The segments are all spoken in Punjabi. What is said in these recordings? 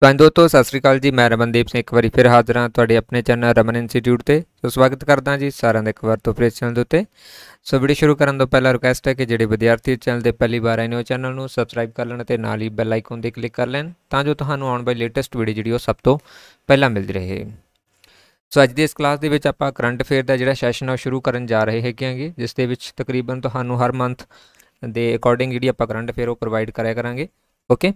ਤਾਂ ਦੋਸਤੋ ਸਤਿ ਸ੍ਰੀ ਅਕਾਲ ਜੀ ਮੈਂ ਰਮਨਦੀਪ ਸਿੰਘ ਇੱਕ ਵਾਰੀ ਫਿਰ ਹਾਜ਼ਰ ਹਾਂ ਤੁਹਾਡੇ ਆਪਣੇ ਚੈਨਲ ਰਮਨ ਇੰਸਟੀਚਿਊਟ ਤੇ ਸੋ ਸਵਾਗਤ ਕਰਦਾ ਜੀ ਸਾਰਿਆਂ ਦਾ ਇੱਕ ਵਾਰ ਤੋਂ ਫਿਰ ਚੈਨਲ ਦੇ ਉੱਤੇ ਸੋ ਵੀਡੀਓ ਸ਼ੁਰੂ ਕਰਨ ਤੋਂ ਪਹਿਲਾਂ ਰਿਕਵੈਸਟ ਹੈ ਕਿ ਜਿਹੜੇ ਵਿਦਿਆਰਥੀ ਚੈਨਲ ਤੇ ਪਹਿਲੀ ਵਾਰ ਆਏ ਨੇ ਉਹ ਚੈਨਲ ਨੂੰ ਸਬਸਕ੍ਰਾਈਬ ਕਰ ਲੈਣ ਤੇ ਨਾਲ ਹੀ ਬੈਲ ਆਈਕਨ ਤੇ ਕਲਿੱਕ ਕਰ ਲੈਣ ਤਾਂ ਜੋ ਤੁਹਾਨੂੰ ਆਉਣ ਵਾਲੀ ਲੇਟੈਸਟ ਵੀਡੀਓ ਜਿਹੜੀ ਉਹ ਸਭ ਤੋਂ ਪਹਿਲਾਂ ਮਿਲਦੀ ਰਹੇ ਸੋ ਅੱਜ ਦੀ ਇਸ ਕਲਾਸ ਦੇ ਵਿੱਚ ਆਪਾਂ ਕਰੰਟ ਅਫੇਅਰ ਦਾ ਜਿਹੜਾ ਸੈਸ਼ਨ ਆ ਸ਼ੁਰੂ ਕਰਨ ਜਾ ਰਹੇ ਹੈਗੇ ਜਿਸ ਦੇ ਵਿੱਚ ਤਕਰੀਬਨ ਤੁਹਾਨੂੰ ਹਰ ਮੰਥ ਦੇ ਅਕੋਰਡਿੰਗ ਜਿਹੜੀ ਆਪਾਂ ਕਰੰਟ ਅਫੇਅਰ ਉਹ ਪ੍ਰੋਵਾਈਡ ਕਰਿਆ ਕਰਾਂਗੇ ਓਕੇ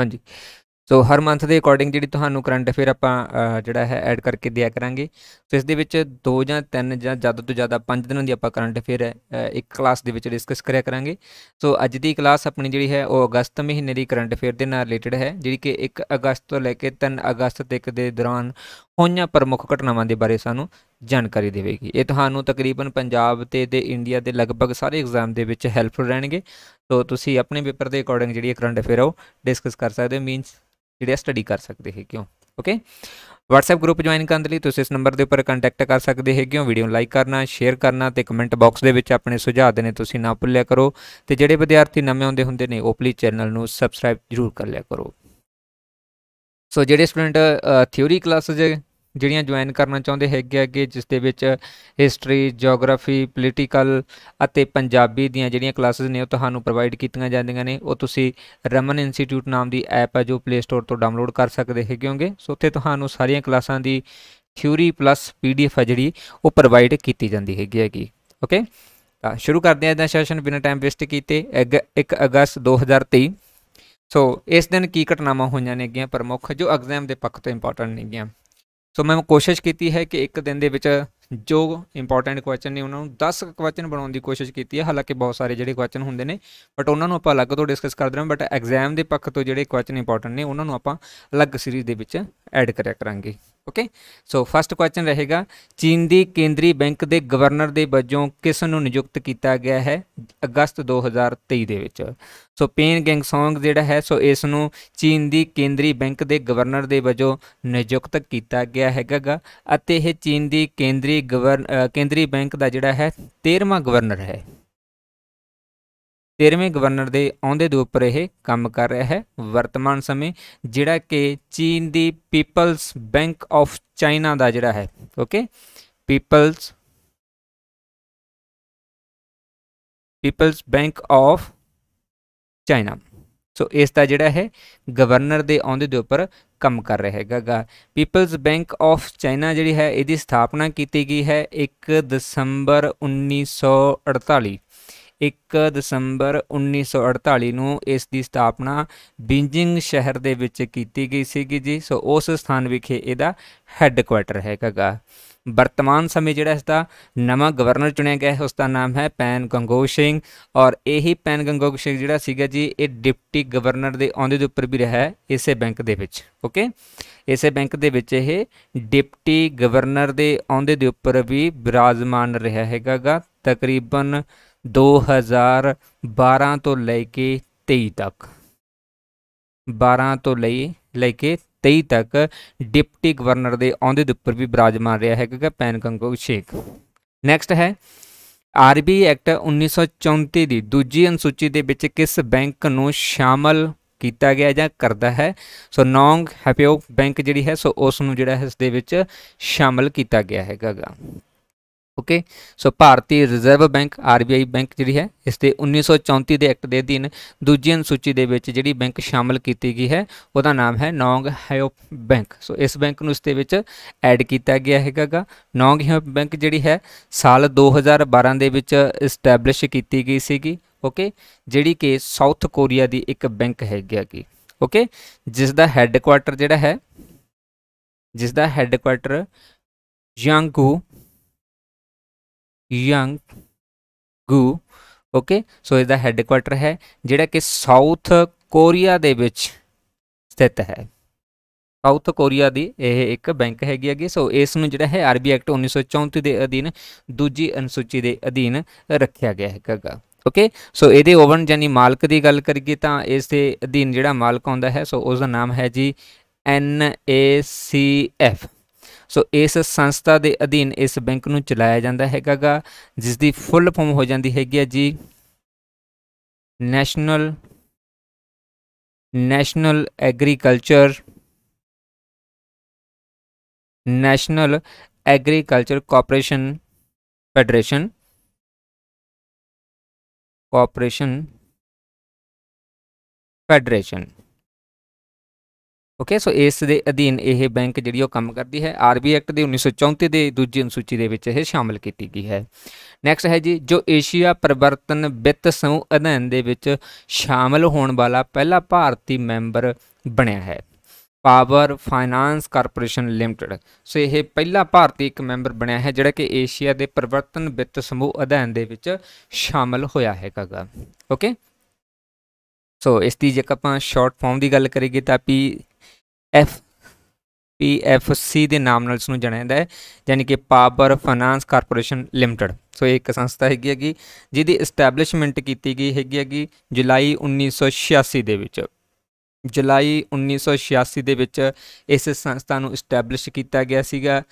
ਹਾਂਜੀ ਸੋ ਹਰ ਮੰਥ ਦੇ ਅਕੋਰਡਿੰਗ ਜਿਹੜੀ ਤੁਹਾਨੂੰ ਕਰੰਟ ਅਫੇਅਰ ਆਪਾਂ ਜਿਹੜਾ ਹੈ ਐਡ ਕਰਕੇ ਦਿਆ ਕਰਾਂਗੇ ਸੋ ਇਸ ਦੇ ਵਿੱਚ ਦੋ ਜਾਂ ਤਿੰਨ ਜਾਂ ਜ਼ਿਆਦਾ ਤੋਂ ਜ਼ਿਆਦਾ ਪੰਜ ਦਿਨਾਂ ਦੀ ਆਪਾਂ ਕਰੰਟ ਅਫੇਅਰ ਇੱਕ ਕਲਾਸ ਦੇ ਵਿੱਚ ਡਿਸਕਸ ਕਰਿਆ ਕਰਾਂਗੇ ਸੋ ਅੱਜ ਦੀ ਕਲਾਸ ਆਪਣੀ ਜਿਹੜੀ ਹੈ ਉਹ ਅਗਸਤ ਮਹੀਨੇ ਦੀ ਕਰੰਟ ਅਫੇਅਰ ਦੇ ਨਾਲ ਰਿਲੇਟਡ ਹੈ ਜਿਹੜੀ ਕਿ 1 ਅਗਸਤ ਤੋਂ ਲੈ ਕੇ 3 ਅਗਸਤ ਤੱਕ ਦੇ ਦੌਰਾਨ ਹੋਈਆਂ ਪ੍ਰਮੁੱਖ ਘਟਨਾਵਾਂ ਦੇ ਬਾਰੇ ਸਾਨੂੰ ਜਾਣਕਾਰੀ ਦੇਵੇਗੀ ਇਹ ਤੁਹਾਨੂੰ ਤਕਰੀਬਨ ਪੰਜਾਬ ਤੇ ਤੇ ਇੰਡੀਆ ਦੇ ਲਗਭਗ ਸਾਰੇ ਐਗਜ਼ਾਮ ਦੇ ਵਿੱਚ ਹੈਲਪਫੁਲ ਰਹਿਣਗੇ ਸੋ ਤੁਸੀਂ ਆਪਣੇ ਪੇਪਰ ਦੇ ਅਕੋਰਡਿੰਗ ਜਿਹੜੀ ਕਰੰਟ ਅਫੇਅਰ ਉਹ ਡਿਸਕਸ ਕਰ ਸਕਦੇ ਹੋ ਮੀਨਸ ਜਿਹੜਾ ਸਟੱਡੀ ਕਰ ਸਕਦੇ ਹੋ ਕਿਉਂ ਓਕੇ WhatsApp ਗਰੁੱਪ ਜੁਆਇਨ ਕਰਨ ਦੇ ਲਈ ਤੁਸੀਂ ਇਸ ਨੰਬਰ ਦੇ ਉੱਪਰ ਕੰਟੈਕਟ ਕਰ ਸਕਦੇ ਹੈਗੇ ਹੋ ਵੀਡੀਓ ਨੂੰ ਲਾਈਕ ਕਰਨਾ ਸ਼ੇਅਰ ਕਰਨਾ ਤੇ ਕਮੈਂਟ ਬਾਕਸ ਦੇ ਵਿੱਚ ਆਪਣੇ ਸੁਝਾਅ ਦੇਣੇ ਤੁਸੀਂ ਨਾ ਭੁੱਲਿਆ ਕਰੋ ਤੇ ਜਿਹੜੇ ਵਿਦਿਆਰਥੀ ਨਵੇਂ ਆਉਂਦੇ ਹੁੰਦੇ ਨੇ ਉਹ ਪਲੀਜ਼ ਚੈਨਲ ਨੂੰ ਸਬਸਕ੍ਰਾਈਬ ਜ਼ਰੂਰ ਕਰ ਲਿਆ ਕਰੋ ਸੋ ਜਿਹੜੇ ਸਟੂਡੈਂਟ ਥਿਉਰੀ ਜੇ ਜਿਹੜੀਆਂ ਜੁਆਇਨ ਕਰਨਾ ਚਾਹੁੰਦੇ ਹੈਗੇ ਆ ਕਿ ਜਿਸ ਦੇ ਵਿੱਚ ਹਿਸਟਰੀ ਜੀਓਗ੍ਰਾਫੀ ਪੋਲੀਟੀਕਲ ਅਤੇ ਪੰਜਾਬੀ ਦੀਆਂ ਜਿਹੜੀਆਂ ਕਲਾਸਿਸ ਨੇ ਉਹ ਤੁਹਾਨੂੰ ਪ੍ਰੋਵਾਈਡ ਕੀਤੀਆਂ ਜਾਂਦੀਆਂ ਨੇ ਉਹ ਤੁਸੀਂ ਰਮਨ ਇੰਸਟੀਚਿਊਟ ਨਾਮ ਦੀ ਐਪ ਹੈ ਜੋ ਪਲੇ ਸਟੋਰ ਤੋਂ ਡਾਊਨਲੋਡ ਕਰ ਸਕਦੇ ਹੈਗੇ ਹੋਗੇ ਸੋ ਉੱਥੇ ਤੁਹਾਨੂੰ ਸਾਰੀਆਂ ਕਲਾਸਾਂ ਦੀ ਥਿਊਰੀ ਪਲੱਸ ਪੀਡੀਐਫ ਹੈ ਜਿਹੜੀ ਉਹ ਪ੍ਰੋਵਾਈਡ ਕੀਤੀ ਜਾਂਦੀ ਹੈਗੀ ਹੈਗੀ ਓਕੇ ਤਾਂ ਸ਼ੁਰੂ ਕਰਦੇ ਹਾਂ ਇਹਦਾ ਸੈਸ਼ਨ ਬਿਨਾਂ ਟਾਈਮ ਵੇਸਟ ਕੀਤੇ 1 ਅਗਸਤ 2023 ਸੋ ਇਸ ਦਿਨ ਕੀ ਘਟਨਾਵਾਂ ਹੋਈਆਂ ਨੇ ਗਿਆ ਪ੍ਰਮੁੱਖ ਜੋ ਐਗਜ਼ਾਮ ਦੇ ਪੱਖ ਤੋਂ ਇੰਪੋਰਟੈਂਟ ਗਿਆ ਸੋ ਮੈਂ ਕੋਸ਼ਿਸ਼ ਕੀਤੀ ਹੈ ਕਿ ਇੱਕ ਦਿਨ ਦੇ ਵਿੱਚ ਜੋ ਇੰਪੋਰਟੈਂਟ ਕੁਐਸਚਨ ਨੇ ਉਹਨਾਂ ਨੂੰ 10 ਕੁਐਸਚਨ ਬਣਾਉਣ ਦੀ ਕੋਸ਼ਿਸ਼ ਕੀਤੀ ਹੈ ਹਾਲਾਂਕਿ ਬਹੁਤ ਸਾਰੇ ਜਿਹੜੇ ਕੁਐਸਚਨ ਹੁੰਦੇ ਨੇ ਬਟ ਉਹਨਾਂ ਨੂੰ ਆਪਾਂ ਅਲੱਗ ਤੋਂ ਡਿਸਕਸ ਕਰ ਦੇਣਾ ਬਟ ਐਗਜ਼ਾਮ ਦੇ ਪੱਖ ਤੋਂ ਜਿਹੜੇ ਕੁਐਸਚਨ ਇੰਪੋਰਟੈਂਟ ਨੇ ਉਹਨਾਂ ਨੂੰ ਆਪਾਂ ਅਲੱਗ ਸੀਰੀਜ਼ ਦੇ ਵਿੱਚ ਐਡ ਕਰਿਆ ਕਰਾਂਗੇ ਓਕੇ ਸੋ ਫਸਟ ਕੁਐਸਚਨ ਰਹੇਗਾ ਚੀਨ ਦੀ ਕੇਂਦਰੀ ਬੈਂਕ ਦੇ ਗਵਰਨਰ ਦੇ ਵਜੋਂ ਕਿਸ ਨੂੰ ਨਿਯੁਕਤ ਕੀਤਾ ਗਿਆ ਹੈ ਅਗਸਤ 2023 ਦੇ ਵਿੱਚ ਸੋ ਪੇਨ ਸੌਂਗ ਜਿਹੜਾ ਹੈ ਸੋ ਇਸ ਨੂੰ ਚੀਨ ਦੀ ਕੇਂਦਰੀ ਬੈਂਕ ਦੇ ਗਵਰਨਰ ਦੇ ਵਜੋਂ ਨਿਯੁਕਤ ਕੀਤਾ ਗਿਆ ਹੈਗਾ ਅਤੇ ਇਹ ਚੀਨ ਦੀ ਕੇਂਦਰੀ ਗਵਰਨ ਕੇਂਦਰੀ ਬੈਂਕ ਦਾ ਜਿਹੜਾ ਹੈ 13ਵਾਂ ਗਵਰਨਰ ਹੈ 13ਵੇਂ ਗਵਰਨਰ ਦੇ ਆਉਂਦੇ ਦੇ ਉੱਪਰ ਇਹ ਕੰਮ ਕਰ ਰਿਹਾ ਹੈ ਵਰਤਮਾਨ ਸਮੇਂ ਜਿਹੜਾ ਕਿ ਚੀਨ ਦੀ ਪੀਪਲਸ ਬੈਂਕ ਆਫ ਚਾਈਨਾ ਦਾ ਜਿਹੜਾ ਹੈ okay peoples peoples bank of China so ਇਸ ਦਾ ਜਿਹੜਾ ਹੈ ਗਵਰਨਰ ਦੇ ਆਉਂਦੇ ਦੇ ਉੱਪਰ ਕੰਮ ਕਰ ਰਿਹਾ ਹੈਗਾ ਪੀਪਲਸ ਬੈਂਕ ਆਫ ਚਾਈਨਾ ਜਿਹੜੀ ਹੈ ਇਹਦੀ ਸਥਾਪਨਾ ਕੀਤੀ ਗਈ ਹੈ 1 ਦਸੰਬਰ 1948 1 ਦਸੰਬਰ 1948 ਨੂੰ ਇਸ ਦੀ ਸਥਾਪਨਾ ਬੀਜਿੰਗ ਸ਼ਹਿਰ ਦੇ ਵਿੱਚ ਕੀਤੀ ਗਈ ਸੀਗੀ ਜੀ ਸੋ ਉਸ ਸਥਾਨ ਵਿਖੇ ਇਹਦਾ ਹੈੱਡਕੁਆਟਰ ਹੈਗਾਗਾ ਵਰਤਮਾਨ ਸਮੇਂ ਜਿਹੜਾ ਇਸ ਦਾ ਨਵਾਂ ਗਵਰਨਰ ਚੁਣਿਆ ਗਿਆ ਹੈ ਉਸ ਦਾ ਨਾਮ ਹੈ ਪੈਨ ਗੰਗੋਗ ਸਿੰਘ ਔਰ ਇਹੀ ਪੈਨ ਗੰਗੋਗ ਸਿੰਘ ਜਿਹੜਾ ਸੀਗਾ ਜੀ ਇਹ ਡਿਪਟੀ ਗਵਰਨਰ ਦੇ ਆਉਂਦੇ ਦੇ ਉੱਪਰ ਵੀ ਰਿਹਾ ਹੈ ਇਸੇ ਬੈਂਕ ਦੇ ਵਿੱਚ ਓਕੇ ਇਸੇ ਬੈਂਕ ਦੇ ਵਿੱਚ ਇਹ ਡਿਪਟੀ ਗਵਰਨਰ ਦੇ ਆਉਂਦੇ ਦੇ ਉੱਪਰ ਵੀ ਬਿਰਾਜਮਾਨ ਰਿਹਾ ਹੈਗਾਗਾ ਤਕਰੀਬਨ 2012 ਤੋਂ ਲੈ ਕੇ 23 ਤੱਕ 12 ਤੋਂ ਲਈ ਲੈ ਕੇ 23 ਤੱਕ ਡਿਪਟੀ ਗਵਰਨਰ ਦੇ ਆਉਂਦੇ ਦੇ ਉੱਪਰ ਵੀ ਬਰਾਜਮਾਨ ਰਿਹਾ ਹੈ ਕਿਉਂਕਿ ਪੈਨ ਕੰਗੋ ਸ਼ੇਖ ਨੈਕਸਟ ਹੈ ਆਰਬੀ ਐਕਟ 1934 ਦੀ ਦੂਜੀ ਅਨੁਸੂਚੀ ਦੇ ਵਿੱਚ ਕਿਸ ਬੈਂਕ ਨੂੰ ਸ਼ਾਮਲ ਕੀਤਾ ਗਿਆ ਜਾਂ ਕਰਦਾ ਹੈ ਸੋ ਨੌਂਗ ਹੈਪੀਓ ਬੈਂਕ ਜਿਹੜੀ ਹੈ ਸੋ ਉਸ ਨੂੰ ਜਿਹੜਾ ਹੈ ਇਸ ਦੇ ਵਿੱਚ ਸ਼ਾਮਲ ਕੀਤਾ ਗਿਆ ਹੈਗਾਗਾ okay so Bharatiya reserve bank RBI bank ਜਿਹੜੀ ਹੈ ਇਸ ਦੇ 1934 ਦੇ ਐਕਟ ਦੇ ਅਧੀਨ ਦੂਜੀ ਅਨੁਸੂਚੀ ਦੇ ਵਿੱਚ ਜਿਹੜੀ ਬੈਂਕ ਸ਼ਾਮਲ ਕੀਤੀ ਗਈ ਹੈ ਉਹਦਾ ਨਾਮ ਹੈ ਨੌਂਗ ਹਾਇਓ ਬੈਂਕ ਸੋ ਇਸ ਬੈਂਕ ਨੂੰ ਇਸ ਦੇ ਵਿੱਚ ਐਡ ਕੀਤਾ ਗਿਆ ਹੈਗਾਗਾ ਨੌਂਗ ਹਾਇਓ ਬੈਂਕ ਜਿਹੜੀ ਹੈ ਸਾਲ 2012 ਦੇ ਵਿੱਚ ਐਸਟੈਬਲਿਸ਼ ਕੀਤੀ ਗਈ ਸੀਗੀ ਓਕੇ ਜਿਹੜੀ ਕਿ ਸਾਊਥ ਕੋਰੀਆ ਦੀ ਇੱਕ ਬੈਂਕ ਹੈਗੀ ਹੈਗੀ ਓਕੇ ਜਿਸ ਦਾ ਹੈੱਡਕੁਆਟਰ ਜਿਹੜਾ ਹੈ ਜਿਸ ਦਾ ਹੈੱਡਕੁਆਟਰ ਜਾਂਗੂ ਯੰਗ ਗੂ ਓਕੇ ਸੋ ਇਸ ਦਾ ਹੈੱਡਕੁਆਟਰ ਹੈ ਜਿਹੜਾ ਕਿ ਸਾਊਥ ਕੋਰੀਆ ਦੇ ਵਿੱਚ ਸਥਿਤ ਹੈ ਸਾਊਥ ਕੋਰੀਆ ਦੀ ਇਹ ਇੱਕ ਬੈਂਕ ਹੈਗੀ ਹੈਗੀ ਸੋ ਇਸ ਨੂੰ ਜਿਹੜਾ ਹੈ ਆਰਬੀ ਐਕਟ 1934 ਦੇ ਅਧੀਨ ਦੂਜੀ ਅਨੁਸੂਚੀ ਦੇ ਅਧੀਨ ਰੱਖਿਆ ਗਿਆ ਹੈਗਾ ਓਕੇ ਸੋ ਇਹਦੇ ਓਵਨ ਜਾਨੀ ਮਾਲਕ ਦੀ ਗੱਲ ਕਰੀਏ ਤਾਂ ਇਸ ਦੇ ਅਧੀਨ ਜਿਹੜਾ ਮਾਲਕ ਆਉਂਦਾ ਹੈ ਸੋ ਉਸ ਦਾ ਨਾਮ ਹੈ ਜੀ ਐਫ ਸੋ ਇਸ ਸੰਸਥਾ ਦੇ ਅਧੀਨ ਇਸ ਬੈਂਕ ਨੂੰ ਚਲਾਇਆ ਜਾਂਦਾ ਹੈਗਾਗਾ ਜਿਸ ਦੀ ਫੁੱਲ ਫਾਰਮ ਹੋ ਜਾਂਦੀ ਹੈਗੀ ਹੈ ਜੀ national national agriculture national agriculture cooperation federation cooperation federation okay so ਇਸ ਦੇ ਅਧੀਨ ਇਹ ਬੈਂਕ ਜਿਹੜੀ ਉਹ ਕੰਮ ਕਰਦੀ ਹੈ ਆਰਬੀ ਐਕਟ ਦੇ 1934 ਦੇ ਦੂਜੀ ਅਨੁਸੂਚੀ ਦੇ ਵਿੱਚ ਇਹ ਸ਼ਾਮਲ ਕੀਤੀ ਗਈ ਹੈ ਨੈਕਸਟ ਹੈ ਜੀ ਜੋ ਏਸ਼ੀਆ ਪਰਿਵਰਤਨ ਵਿੱਤ ਸਮੂਹ ਅਧੀਨ ਦੇ ਵਿੱਚ ਸ਼ਾਮਲ ਹੋਣ ਵਾਲਾ ਪਹਿਲਾ ਭਾਰਤੀ ਮੈਂਬਰ ਬਣਿਆ ਹੈ power finance corporation limited so ਇਹ ਪਹਿਲਾ ਭਾਰਤੀ ਇੱਕ ਮੈਂਬਰ ਬਣਿਆ ਹੈ ਜਿਹੜਾ ਕਿ ਏਸ਼ੀਆ ਦੇ ਪਰਿਵਰਤਨ ਵਿੱਤ ਸਮੂਹ ਅਧੀਨ ਦੇ ਵਿੱਚ ਸ਼ਾਮਲ ਹੋਇਆ ਹੈਗਾ ਓਕੇ ਸੋ ਇਸ ਦੀ ਜੇ ਆਪਾਂ ਸ਼ਾਰਟ ਫਾਰਮ ਦੀ ਗੱਲ ਕਰੀਏ ਤਾਂ P F P F C ਦੇ ਨਾਮ ਨਾਲ ਇਸ ਨੂੰ ਜਾਣਿਆ ਜਾਂਦਾ ਹੈ ਯਾਨੀ ਕਿ power finance corporation limited so ਇਹ ਇੱਕ ਸੰਸਥਾ ਹੈਗੀ ਹੈਗੀ ਜਿਹਦੀ ਐਸਟੈਬਲਿਸ਼ਮੈਂਟ ਕੀਤੀ ਗਈ ਹੈਗੀ ਹੈਗੀ ਜੁਲਾਈ 1986 ਦੇ ਵਿੱਚ ਜੁਲਾਈ 1986 ਦੇ ਵਿੱਚ ਇਸ ਸੰਸਥਾ ਨੂੰ ਐਸਟੈਬਲਿਸ਼ ਕੀਤਾ ਗਿਆ ਸੀਗਾ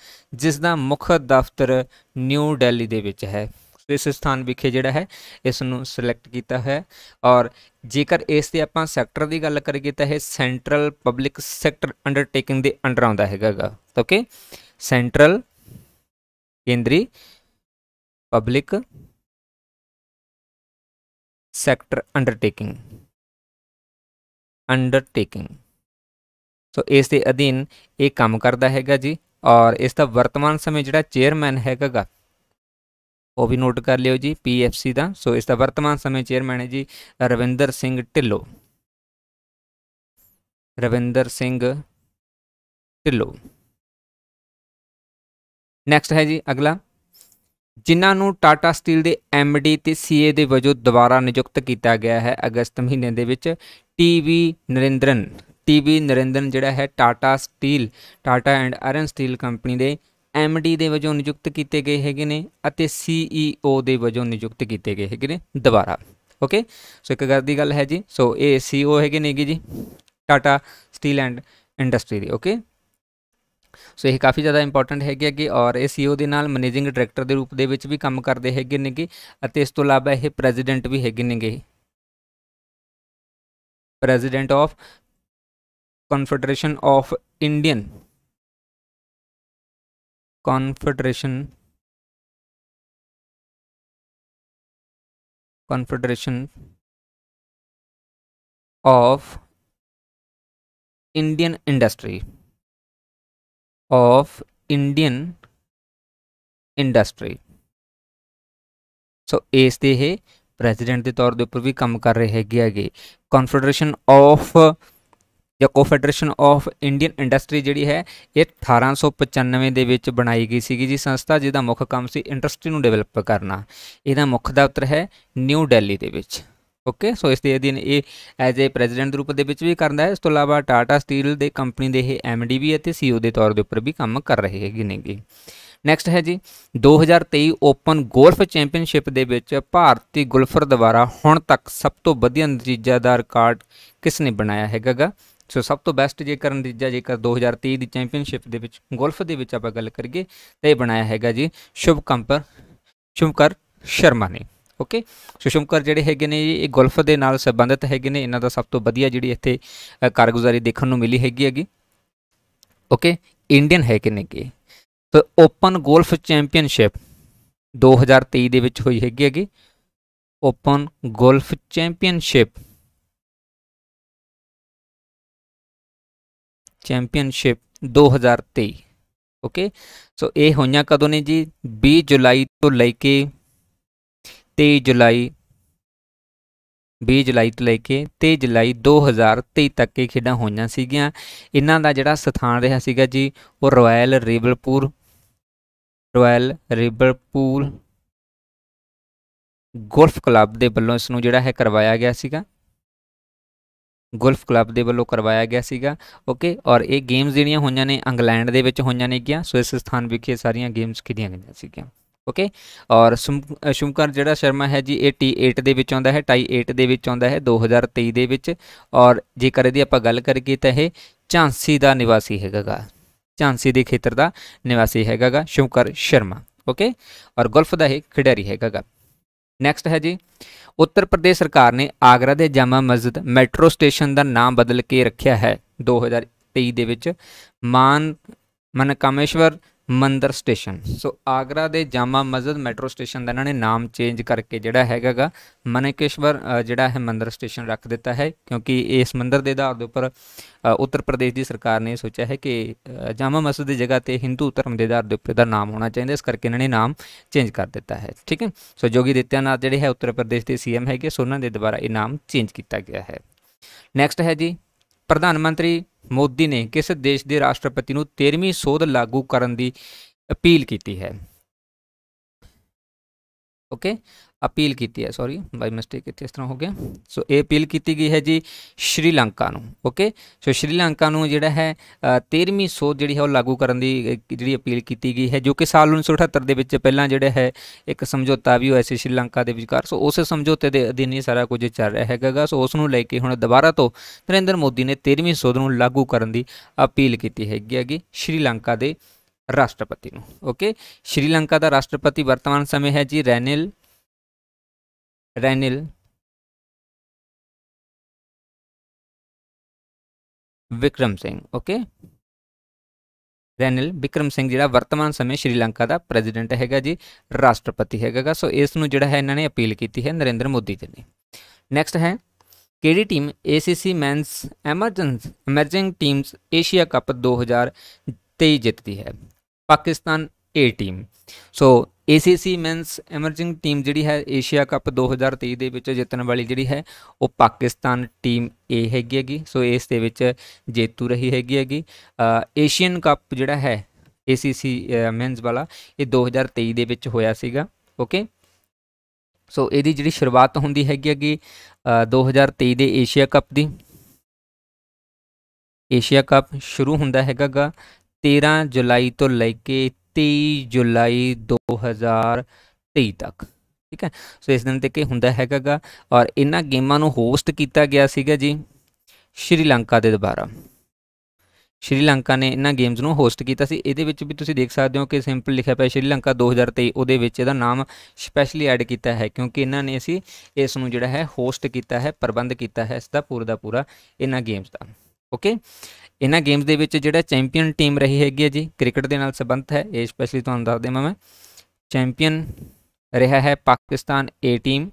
ਜਿਸ ਦਾ ਮੁੱਖ ਦਫ਼ਤਰ ਨਿਊ ਦਿੱਲੀ ਦੇ ਵਿੱਚ ਹੈ ਇਸ ਸਥਾਨ ਵਿਖੇ ਜਿਹੜਾ ਹੈ ਇਸ ਨੂੰ ਸਿਲੈਕਟ ਕੀਤਾ ਹੈ ਔਰ ਜੇਕਰ ਇਸ ਤੇ ਆਪਾਂ ਸੈਕਟਰ ਦੀ ਗੱਲ ਕਰੀਏ ਤਾਂ ਇਹ ਸੈਂਟਰਲ ਪਬਲਿਕ ਸੈਕਟਰ ਅੰਡਰਟੇਕਿੰਗ ਦੇ ਅੰਡਰ ਆਉਂਦਾ ਹੈਗਾਗਾ ਓਕੇ ਸੈਂਟਰਲ ਕੇਂਦਰੀ public sector undertaking undertaking so ਇਸ ਦੇ ਅਧੀਨ ਇਹ ਕੰਮ ਕਰਦਾ ਹੈਗਾ ਜੀ ਔਰ ਇਸ ਦਾ ਵਰਤਮਾਨ ਸਮੇਂ ਜਿਹੜਾ ਚੇਅਰਮੈਨ ਹੈਗਾਗਾ ਉਹ ਵੀ ਨੋਟ ਕਰ ਲਿਓ ਜੀ ਪੀਐਫਸੀ ਦਾ ਸੋ ਇਸ ਦਾ ਵਰਤਮਾਨ ਸਮੇਂ ਚੇਅਰਮੈਨ ਹੈ ਜੀ ਰਵਿੰਦਰ ਸਿੰਘ ਢਿੱਲੋ ਰਵਿੰਦਰ ਸਿੰਘ ਢਿੱਲੋ ਨੈਕਸਟ ਹੈ ਜੀ ਅਗਲਾ ਜਿਨ੍ਹਾਂ ਨੂੰ ਟਾਟਾ ਸਟੀਲ ਦੇ ਐਮਡੀ ਤੇ ਸੀਏ ਦੇ ਵਜੋਂ ਦੁਬਾਰਾ ਨਿਯੁਕਤ ਕੀਤਾ ਗਿਆ ਹੈ ਅਗਸਤ ਮਹੀਨੇ ਦੇ ਵਿੱਚ ਟੀਵੀ ਨਰਿੰਦਰਨ ਟੀਵੀ ਨਰਿੰਦਰਨ ਜਿਹੜਾ ਹੈ Tata steel Tata and iron steel company ਦੇ ਐਮਡੀ ਦੇ ਵਜੋਂ ਨਿਯੁਕਤ ਕੀਤੇ ਗਏ ਹੈਗੇ ਨੇ ਅਤੇ ਸੀਈਓ e ਦੇ ਵਜੋਂ ਨਿਯੁਕਤ ਕੀਤੇ ਗਏ ਹੈਗੇ ਨੇ ਦੁਬਾਰਾ ਓਕੇ ਸੋ ਇੱਕ ਗੱਲ ਦੀ ਗੱਲ ਹੈ ਜੀ ਸੋ ਇਹ ਸੀਓ e ਹੈਗੇ ਨੇਗੇ ਜੀ ਟਾਟਾ ਸਟੀਲ ਐਂਡ ਇੰਡਸਟਰੀ ਦੇ ਓਕੇ ਸੋ ਇਹ ਕਾਫੀ ਜ਼ਿਆਦਾ ਇੰਪੋਰਟੈਂਟ ਹੈਗੇ ਅੱਗੇ ਔਰ ਇਹ ਸੀਓ e ਦੇ ਨਾਲ ਮੈਨੇਜਿੰਗ ਡਾਇਰੈਕਟਰ ਦੇ ਰੂਪ ਦੇ ਵਿੱਚ ਵੀ ਕੰਮ ਕਰਦੇ ਹੈਗੇ ਨੇਗੇ ਅਤੇ ਇਸ ਤੋਂ ਇਲਾਵਾ ਇਹ ਪ੍ਰੈਜ਼ੀਡੈਂਟ ਵੀ ਹੈਗੇ ਨੇਗੇ president of confederation of Indian confederation confederation of indian industry of indian industry so ਇਸ ਦੇ ਇਹ ਪ੍ਰੈਜ਼ੀਡੈਂਟ ਦੇ ਤੌਰ ਦੇ ਉੱਪਰ ਵੀ ਕੰਮ ਕਰ ਰਹੇ ਹੈਗੇ ਹੈਗੇ ਕਨਫੈਡਰੇਸ਼ਨ ਆਫ ਜਾਂ ਕੋਫੈਡਰੇਸ਼ਨ ਆਫ ਇੰਡੀਅਨ ਇੰਡਸਟਰੀ ਜਿਹੜੀ ਹੈ ਇਹ 1895 ਦੇ ਵਿੱਚ ਬਣਾਈ ਗਈ ਸੀਗੀ ਜੀ ਸੰਸਥਾ ਜਿਹਦਾ ਮੁੱਖ ਕੰਮ ਸੀ ਇੰਡਸਟਰੀ ਨੂੰ ਡਿਵੈਲਪ ਕਰਨਾ ਇਹਦਾ ਮੁੱਖ ਦਫ਼ਤਰ ਹੈ ਨਿਊ ਦਿੱਲੀ ਦੇ ਵਿੱਚ ਓਕੇ ਸੋ ਇਸ ਦੇ ਅਧੀਨ ਇਹ ਐਜ਼ ਅ ਪ੍ਰੈਜ਼ੀਡੈਂਟ ਦੇ ਰੂਪ ਦੇ ਵਿੱਚ ਵੀ ਕਰਦਾ ਹੈ ਇਸ ਤੋਂ ਇਲਾਵਾ ਟਾਟਾ ਸਟੀਲ ਦੇ ਕੰਪਨੀ ਦੇ ਇਹ ਐਮਡੀ ਵੀ ਅਤੇ ਸੀਓ e ਦੇ ਤੌਰ ਦੇ ਉੱਪਰ ਵੀ ਕੰਮ ਕਰ ਰਹੇ ਹੈਗੇ ਨੇਗੇ ਨੈਕਸਟ ਹੈ ਜੀ 2023 ਓਪਨ ਗੋਲਫ ਚੈਂਪੀਅਨਸ਼ਿਪ ਦੇ ਵਿੱਚ ਭਾਰਤੀ ਗੋਲਫਰ ਦੁਆਰਾ ਹੁਣ ਤੱਕ ਸਭ ਤੋਂ ਵਧੀਆ ਨਤੀਜਾਦਾਰ ਰਿਕਾਰਡ ਕਿਸ ਨੇ ਬਣਾਇਆ ਹੈਗਾਗਾ ਸੋ ਸਭ ਤੋਂ ਬੈਸਟ ਜੇਕਰ ਨਤੀਜਾ ਜੇਕਰ 2023 ਦੀ ਚੈਂਪੀਅਨਸ਼ਿਪ ਦੇ ਵਿੱਚ ਗੋਲਫ ਦੇ ਵਿੱਚ ਆਪਾਂ ਗੱਲ ਕਰੀਏ ਤਾਂ ਇਹ ਬਣਾਇਆ ਹੈਗਾ ਜੀ ਸ਼ੁਭ ਕੰਪਰ ਸ਼ੁਭਕਰ ਸ਼ਰਮਾ ਨੇ ਓਕੇ ਸੁਸ਼ਮਕਰ ਜਿਹੜੇ ਹੈਗੇ ਨੇ ਇਹ ਗੋਲਫ ਦੇ ਨਾਲ ਸੰਬੰਧਿਤ ਹੈਗੇ ਨੇ ਇਹਨਾਂ ਦਾ ਸਭ ਤੋਂ ਵਧੀਆ ਜਿਹੜੀ ਇੱਥੇ ਕਾਰਗੁਜ਼ਾਰੀ ਦੇਖਣ ਨੂੰ ਮਿਲੀ ਹੈਗੀ ਹੈਗੀ ਓਕੇ ਇੰਡੀਅਨ ਹੈਗੇ ਨੇਗੇ ਸੋ ਓਪਨ ਗੋਲਫ ਚੈਂਪੀਅਨਸ਼ਿਪ 2023 ਦੇ ਵਿੱਚ ਹੋਈ ਹੈਗੀ ਹੈਗੀ open golf championship championship 2023 okay so ਇਹ ਹੋਈਆਂ ਕਦੋਂ ਨੇ ਜੀ 20 ਜੁਲਾਈ ਤੋਂ ਲੈ ਕੇ 23 ਜੁਲਾਈ 20 ਜੁਲਾਈ ਤੋਂ ਲੈ ਕੇ 23 ਜੁਲਾਈ 2023 ਤੱਕ ਇਹ ਖੇਡਾਂ ਹੋਈਆਂ ਸੀਗੀਆਂ ਇਹਨਾਂ ਦਾ ਜਿਹੜਾ ਸਥਾਨ ਰਿਹਾ ਸੀਗਾ ਜੀ ਉਹ royal Liverpool royal Liverpool golf club ਦੇ ਵੱਲੋਂ ਇਸ ਨੂੰ ਜਿਹੜਾ ਹੈ ਕਰਵਾਇਆ ਗਿਆ ਸੀਗਾ ਗੋਲਫ ਕਲੱਬ ਦੇ ਵੱਲੋਂ ਕਰਵਾਇਆ ਗਿਆ ਸੀਗਾ ਓਕੇ ਔਰ ਇਹ ਗੇਮਸ ਜਿਹੜੀਆਂ ਹੋਈਆਂ ਨੇ ਇੰਗਲੈਂਡ ਦੇ ਵਿੱਚ ਹੋਈਆਂ ਗਿਆ ਸੋ ਇਸ ਸਥਾਨ ਵਿਖੇ ਸਾਰੀਆਂ ਗੇਮਸ ਖੇਡੀਆਂ ਗਈਆਂ ਸੀਗੀਆਂ ਓਕੇ ਔਰ ਸ਼ੁਮਕਰ ਜਿਹੜਾ ਸ਼ਰਮਾ ਹੈ ਜੀ 88 ਦੇ ਵਿੱਚ ਆਉਂਦਾ ਹੈ 8 ਦੇ ਵਿੱਚ ਆਉਂਦਾ ਹੈ 2023 ਦੇ ਵਿੱਚ ਔਰ ਜੇਕਰ ਇਹਦੀ ਆਪਾਂ ਗੱਲ ਕਰੀਏ ਤਾਂ ਇਹ ਝਾਂਸੀ ਦਾ ਨਿਵਾਸੀ ਹੈਗਾਗਾ ਝਾਂਸੀ ਦੇ ਖੇਤਰ ਦਾ ਨਿਵਾਸੀ ਹੈਗਾਗਾ ਸ਼ੁਮਕਰ ਸ਼ਰਮਾ ਓਕੇ ਔਰ ਗੋਲਫ ਦਾ ਇਹ ਖਿਡਾਰੀ ਹੈਗਾਗਾ ਨੈਕਸਟ ਹੈ ਜੀ ਉੱਤਰ ਪ੍ਰਦੇਸ਼ ਸਰਕਾਰ ਨੇ ਆਗਰਾ ਦੇ ਜਾਮਾ ਮਸਜਿਦ ਮੈਟਰੋ ਸਟੇਸ਼ਨ ਦਾ ਨਾਮ ਬਦਲ ਕੇ ਰੱਖਿਆ ਹੈ 2023 ਦੇ ਵਿੱਚ ਮਾਨ ਮਨਕਾਮੇਸ਼ਵਰ ਮੰਦਰ ਸਟੇਸ਼ਨ ਸੋ ਆਗਰਾ ਦੇ ਜਾਮਾ ਮਸਜਿਦ ਮੈਟਰੋ ਸਟੇਸ਼ਨ ਦਾ ਇਹਨਾਂ ਨੇ ਨਾਮ ਚੇਂਜ ਕਰਕੇ ਜਿਹੜਾ ਹੈਗਾਗਾ ਮਨਕੇਸ਼ਵਰ ਜਿਹੜਾ ਹੈ ਮੰਦਰ ਸਟੇਸ਼ਨ ਰੱਖ ਦਿੱਤਾ ਹੈ ਕਿਉਂਕਿ ਇਸ ਮੰਦਰ ਦੇ ਆਧਾਰ ਦੇ ਉੱਪਰ ਉੱਤਰ ਪ੍ਰਦੇਸ਼ ਦੀ ਸਰਕਾਰ ਨੇ ਸੋਚਿਆ ਹੈ ਕਿ ਜਾਮਾ ਮਸਜਿਦ ਦੀ ਜਗ੍ਹਾ ਤੇ ਹਿੰਦੂ ਧਰਮ ਦੇ ਆਧਾਰ ਦੇ ਉੱਪਰ ਦਾ ਨਾਮ ਹੋਣਾ ਚਾਹੀਦਾ ਇਸ ਕਰਕੇ ਇਹਨਾਂ ਨੇ ਨਾਮ ਚੇਂਜ ਕਰ ਦਿੱਤਾ ਹੈ ਠੀਕ ਹੈ ਸੋ ਜੋਗੀ ਦਿੱਤਿਆਨਾਥ ਜਿਹੜੇ ਹੈ ਉੱਤਰ ਪ੍ਰਦੇਸ਼ ਦੇ ਸੀਐਮ ਹੈਗੇ ਸੋ ਉਹਨਾਂ ਦੇ ਦੁਆਰਾ ਇਹ ਨਾਮ ਚੇਂਜ ਕੀਤਾ ਗਿਆ ਹੈ ਨੈਕਸਟ ਹੈ ਜੀ ਪ੍ਰਧਾਨ ਮੰਤਰੀ ਮੋਦੀ ਨੇ ਕਿਸ ਦੇਸ਼ ਦੇ ਰਾਸ਼ਟਰਪਤੀ ਨੂੰ 13ਵੀਂ ਸੋਧ ਲਾਗੂ ਕਰਨ ਦੀ ਅਪੀਲ ਕੀਤੀ ਹੈ ਓਕੇ ਅਪੀਲ ਕੀਤੀ ਹੈ ਸੌਰੀ ਬਾਈ ਮਿਸਟੇਕ ਇੱਥੇ ਇਸ ਤਰ੍ਹਾਂ ਹੋ ਗਿਆ ਸੋ ਇਹ ਅਪੀਲ ਕੀਤੀ ਗਈ ਹੈ ਜੀ ਸ਼੍ਰੀਲੰਕਾ ਨੂੰ ਓਕੇ ਸੋ ਸ਼੍ਰੀਲੰਕਾ ਨੂੰ ਜਿਹੜਾ ਹੈ 13ਵੀਂ ਸੋਧ ਜਿਹੜੀ ਹੈ ਉਹ ਲਾਗੂ ਕਰਨ ਦੀ ਜਿਹੜੀ ਅਪੀਲ ਕੀਤੀ ਗਈ ਹੈ ਜੋ ਕਿ ਸਾਲ 1978 ਦੇ ਵਿੱਚ ਪਹਿਲਾਂ ਜਿਹੜਾ ਹੈ ਇੱਕ ਸਮਝੌਤਾ ਵੀ ਹੋਇਆ ਸੀ ਸ਼੍ਰੀਲੰਕਾ ਦੇ ਵਿਚਕਾਰ ਸੋ ਉਸੇ ਸਮਝੌਤੇ ਦੇ ਅਧੀਨ ਹੀ ਸਾਰਾ ਕੁਝ ਚੱਲ ਰਿਹਾ ਹੈਗਾ ਸੋ ਉਸ ਨੂੰ ਲੈ ਕੇ ਹੁਣ ਦੁਬਾਰਾ ਤੋਂ ਨਰਿੰਦਰ ਮੋਦੀ ਨੇ 13ਵੀਂ ਸੋਧ ਨੂੰ ਲਾਗੂ ਕਰਨ ਦੀ ਅਪੀਲ ਕੀਤੀ ਹੈਗੀ ਹੈਗੀ ਸ਼੍ਰੀਲੰਕਾ ਦੇ ਰਾਸ਼ਟਰਪਤੀ ਨੂੰ ਓਕੇ ਸ਼੍ਰੀਲੰਕਾ ਦਾ ਰਾਸ਼ਟਰਪਤੀ ਵਰਤਮਾਨ ਸਮੇਂ ਹੈ ਜੀ Ranil Ranil Wickremesinghe okay Ranil Wickremesinghe जरा वर्तमान समय श्रीलंका का प्रेजिडेंट है जी राष्ट्रपति है सो इस जोड़ा है इन्होंने अपील की है नरेंद्र मोदी जी ने नैक्सट है कि team A C C men's emergence emerging teams Asia cup दो हज़ार तेई जितती है Pakistan A team so ACC men's emerging team ਜਿਹੜੀ ਹੈ ਏਸ਼ੀਆ ਕੱਪ 2023 ਦੇ ਵਿੱਚ ਜਿੱਤਣ ਵਾਲੀ ਜਿਹੜੀ ਹੈ ਉਹ ਪਾਕਿਸਤਾਨ ਟੀਮ ਏ ਹੈਗੀ ਹੈਗੀ ਸੋ ਇਸ ਦੇ ਵਿੱਚ ਜੇਤੂ ਰਹੀ ਹੈਗੀ ਹੈਗੀ ਏਸ਼ੀਅਨ ਕੱਪ ਜਿਹੜਾ ਹੈ ACC ਮੈਨਸ ਵਾਲਾ ਇਹ 2023 ਦੇ ਵਿੱਚ ਹੋਇਆ ਸੀਗਾ ਓਕੇ ਸੋ ਇਹਦੀ ਜਿਹੜੀ ਸ਼ੁਰੂਆਤ ਹੁੰਦੀ ਹੈਗੀ ਹੈਗੀ 2023 ਦੇ ਏਸ਼ੀਆ ਕੱਪ ਦੀ ਏਸ਼ੀਆ ਕੱਪ ਸ਼ੁਰੂ ਹੁੰਦਾ ਹੈਗਾਗਾ 13 ਜੁਲਾਈ ਤੋਂ ਲੈ ਕੇ 23 ਜੁਲਾਈ 2023 ਤੱਕ ਠੀਕ ਹੈ ਸੋ ਇਸ ਦਿਨ ਤੱਕ ਇਹ ਹੁੰਦਾ ਹੈਗਾਗਾ ਔਰ ਇਹਨਾਂ ਗੇਮਾਂ ਨੂੰ ਹੋਸਟ ਕੀਤਾ ਗਿਆ ਸੀਗਾ ਜੀ ਸ਼੍ਰੀਲੰਕਾ ਦੇ ਦੁਬਾਰਾ ਸ਼੍ਰੀਲੰਕਾ ਨੇ ਇਹਨਾਂ ਗੇਮਸ ਨੂੰ ਹੋਸਟ ਕੀਤਾ ਸੀ ਇਹਦੇ ਵਿੱਚ ਵੀ ਤੁਸੀਂ ਦੇਖ ਸਕਦੇ ਹੋ ਕਿ ਸਿੰਪਲ ਲਿਖਿਆ ਪਿਆ ਸ਼੍ਰੀਲੰਕਾ 2023 ਉਹਦੇ ਵਿੱਚ ਇਹਦਾ ਨਾਮ ਸਪੈਸ਼ਲੀ ਐਡ ਕੀਤਾ ਹੈ ਕਿਉਂਕਿ ਇਹਨਾਂ ਨੇ ਅਸੀਂ ਇਸ ਨੂੰ ਜਿਹੜਾ ਹੈ ਹੋਸਟ ਕੀਤਾ ਹੈ ਪ੍ਰਬੰਧ ਕੀਤਾ ਹੈ ਇਸ ਦਾ ਪੂਰਾ ਦਾ ਪੂਰਾ ਇਹਨਾਂ ਗੇਮਸ ਦਾ ਓਕੇ ਇਹਨਾਂ ਗੇਮਸ ਦੇ ਵਿੱਚ ਜਿਹੜਾ ਚੈਂਪੀਅਨ ਟੀਮ ਰਹੀ ਹੈਗੀ ਹੈ ਜੀ ਕ੍ਰਿਕਟ ਦੇ ਨਾਲ ਸੰਬੰਧ ਹੈ ਇਹ ਸਪੈਸ਼ਲੀ ਤੁਹਾਨੂੰ ਦੱਸ ਦੇਵਾਂ ਮੈਂ ਚੈਂਪੀਅਨ ਰਿਹਾ ਹੈ Pakistan A team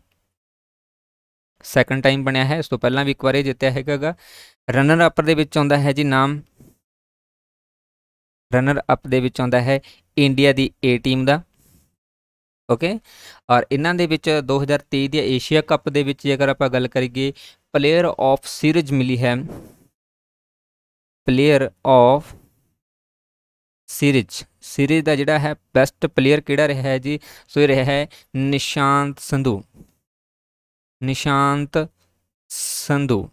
second time ਬਣਿਆ ਹੈ ਇਸ ਤੋਂ ਪਹਿਲਾਂ ਵੀ ਇੱਕ ਵਾਰ ਇਹ ਜਿੱਤਿਆ ਹੈਗਾਗਾ ਰਨਰ ਅਪ ਦੇ ਵਿੱਚ ਆਉਂਦਾ ਹੈ ਜੀ ਨਾਮ ਰਨਰ ਅਪ ਦੇ ਵਿੱਚ ਆਉਂਦਾ ਹੈ ਇੰਡੀਆ ਦੀ ਏ ਟੀਮ ਦਾ ਓਕੇ ਔਰ ਇਹਨਾਂ ਦੇ ਵਿੱਚ 2023 ਦੀ ਏਸ਼ੀਆ ਕੱਪ ਦੇ ਵਿੱਚ ਜੇਕਰ ਆਪਾਂ ਗੱਲ ਕਰੀਏ ਪਲੇਅਰ ਆਫ ਸੀਰੀਜ਼ ਮਿਲੀ ਹੈ ਪਲੇਅਰ ਆਫ ਸੀਰੀਜ਼ ਸੀਰੀਜ਼ ਦਾ ਜਿਹੜਾ ਹੈ ਬੈਸਟ ਪਲੇਅਰ ਕਿਹੜਾ ਰਿਹਾ ਹੈ ਜੀ ਸੋ ਇਹ ਰਿਹਾ ਹੈ ਨਿਸ਼ਾਂਤ ਸੰਧੂ ਨਿਸ਼ਾਂਤ ਸੰਧੂ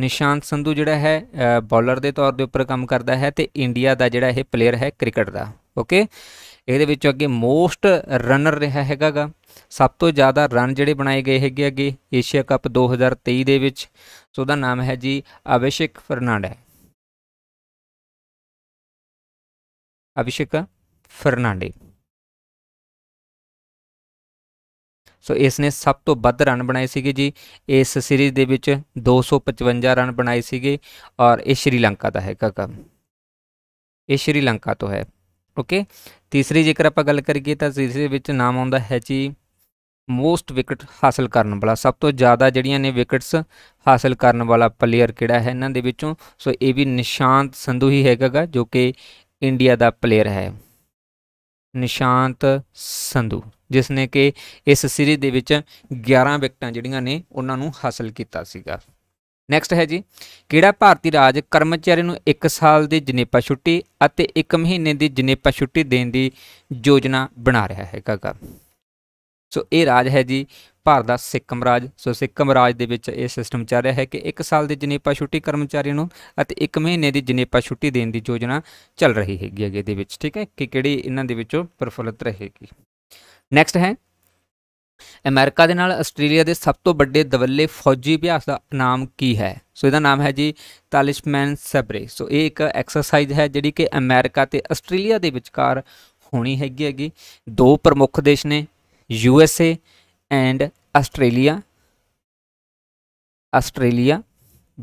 ਨਿਸ਼ਾਂਤ ਸੰਧੂ ਜਿਹੜਾ ਹੈ ਬੌਲਰ ਦੇ ਤੌਰ ਦੇ ਉੱਪਰ ਕੰਮ ਕਰਦਾ ਹੈ ਤੇ ਇੰਡੀਆ ਦਾ ਜਿਹੜਾ ਇਹ ਪਲੇਅਰ ਹੈ ਕ੍ਰਿਕਟ ਦਾ ਓਕੇ ਇਹਦੇ ਵਿੱਚੋਂ ਅੱਗੇ ਮੋਸਟ ਰਨਰ ਰਿਹਾ ਹੈਗਾਗਾ ਸਭ ਤੋਂ ਜ਼ਿਆਦਾ ਰਨ ਜਿਹੜੇ ਬਣਾਏ ਗਏ ਹੈਗੇ ਅੱਗੇ ਏਸ਼ੀਆ ਕੱਪ 2023 ਦੇ ਵਿੱਚ ਸੋ ਉਹਦਾ ਨਾਮ ਹੈ ਜੀ ਅਵਿਸ਼ਿਕ ਫਰਨਾਂਡਾ Abhisheka Fernande ਸੋ ਇਸ ਨੇ ਸਭ ਤੋਂ ਵੱਧ ਰਨ ਬਣਾਏ ਸੀਗੇ ਜੀ ਇਸ ਸੀਰੀਜ਼ ਦੇ ਵਿੱਚ 255 ਰਨ ਬਣਾਏ ਸੀਗੇ ਔਰ ਇਹ ਸ਼੍ਰੀਲੰਕਾ ਦਾ ਹੈ ਕਾਕਾ ਇਹ ਸ਼੍ਰੀਲੰਕਾ ਤੋਂ ਹੈ ਓਕੇ ਤੀਸਰੀ ਜੇਕਰ ਆਪਾਂ ਗੱਲ ਕਰੀਏ ਤਾਂ ਤੀਸਰੇ ਵਿੱਚ ਨਾਮ ਆਉਂਦਾ ਹੈ ਜੀ ਮੋਸਟ ਵਿਕਟ ਹਾਸਲ ਕਰਨ ਵਾਲਾ ਸਭ ਤੋਂ ਜ਼ਿਆਦਾ ਜਿਹੜੀਆਂ ਨੇ ਵਿਕਟਸ ਹਾਸਲ ਕਰਨ ਵਾਲਾ ਪਲੇਅਰ ਕਿਹੜਾ ਹੈ ਇਹਨਾਂ ਦੇ ਵਿੱਚੋਂ ਸੋ ਇਹ ਵੀ ਨਿਸ਼ਾਂਤ ਸੰਧੂ ਹੀ ਹੈਗਾਗਾ ਜੋ ਕਿ ਇੰਡੀਆ ਦਾ ਪਲੇਅਰ ਹੈ ਨਿਸ਼ਾਂਤ ਸੰਧੂ ਜਿਸ ਨੇ ਕਿ ਇਸ ਸੀਰੀਜ਼ ਦੇ ਵਿੱਚ 11 ਵਿਕਟਾਂ ਜਿਹੜੀਆਂ ਨੇ ਉਹਨਾਂ ਨੂੰ ਹਾਸਲ ਕੀਤਾ ਸੀਗਾ ਨੈਕਸਟ ਹੈ ਜੀ ਕਿਹੜਾ ਭਾਰਤੀ ਰਾਜ ਕਰਮਚਾਰੀ ਨੂੰ 1 ਸਾਲ ਦੀ ਜਨੇਪਾ ਛੁੱਟੀ ਅਤੇ 1 ਮਹੀਨੇ ਦੀ ਜਨੇਪਾ ਛੁੱਟੀ ਦੇਣ ਦੀ ਯੋਜਨਾ ਬਣਾ ਰਿਹਾ ਹੈ ਕਾਕਾ ਸੋ ਇਹ ਰਾਜ ਹੈ ਜੀ ਭਾਰਤ ਦਾ ਸਿੱਕਮ ਰਾਜ ਸੋ ਸਿੱਕਮ ਰਾਜ ਦੇ ਵਿੱਚ ਇਹ ਸਿਸਟਮ ਚੱਲ ਰਿਹਾ ਹੈ ਕਿ 1 ਸਾਲ ਦੇ ਜਨੇਪਾ ਛੁੱਟੀ ਕਰਮਚਾਰੀ ਨੂੰ ਅਤੇ 1 ਮਹੀਨੇ ਦੀ ਜਨੇਪਾ ਛੁੱਟੀ ਦੇਣ ਦੀ ਯੋਜਨਾ ਚੱਲ ਰਹੀ ਹੈਗੀ ਅਗੇ ਦੇ ਵਿੱਚ ਠੀਕ ਹੈ ਕਿ ਕਿਹੜੀ ਇਹਨਾਂ ਦੇ ਵਿੱਚੋਂ ਪ੍ਰਫੁੱਲਤ ਰਹੇਗੀ ਨੈਕਸਟ ਹੈ ਅਮਰੀਕਾ ਦੇ ਨਾਲ ਆਸਟ੍ਰੇਲੀਆ ਦੇ ਸਭ ਤੋਂ ਵੱਡੇ ਦਵੱਲੇ ਫੌਜੀ ਅਭਿਆਸ ਦਾ ਨਾਮ ਕੀ ਹੈ ਸੋ ਇਹਦਾ ਨਾਮ ਹੈ ਜੀ ਤਾਲਿਸ਼ਮੈਨ ਸਬਰੇ ਸੋ ਇਹ ਇੱਕ ਐਕਸਰਸਾਈਜ਼ ਹੈ ਜਿਹੜੀ ਕਿ ਅਮਰੀਕਾ ਤੇ ਆਸਟ੍ਰੇਲੀਆ ਦੇ ਵਿਚਕਾਰ ਹੋਣੀ ਹੈਗੀ ਹੈਗੀ ਦੋ ਪ੍ਰਮੁੱਖ ਦੇਸ਼ ਨੇ U S A and Australia Australia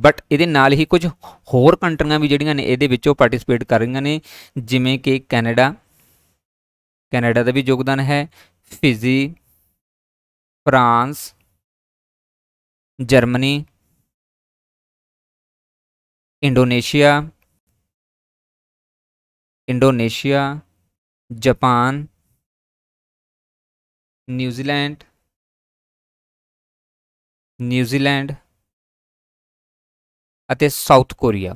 but ਇਹਦੇ ਨਾਲ ਹੀ ਕੁਝ ਹੋਰ ਕੰਟਰੀਆਂ ਵੀ ਜਿਹੜੀਆਂ ਨੇ ਇਹਦੇ ਵਿੱਚੋਂ ਪਾਰਟਿਸਿਪੇਟ ਕਰ ਰਹੀਆਂ ਨੇ ਜਿਵੇਂ ਕਿ ਕੈਨੇਡਾ ਕੈਨੇਡਾ ਦਾ ਵੀ ਯੋਗਦਾਨ ਹੈ Fiji France Germany Indonesia Indonesia Japan New Zealand New Zealand ਅਤੇ ਸਾਊਥ ਕੋਰੀਆ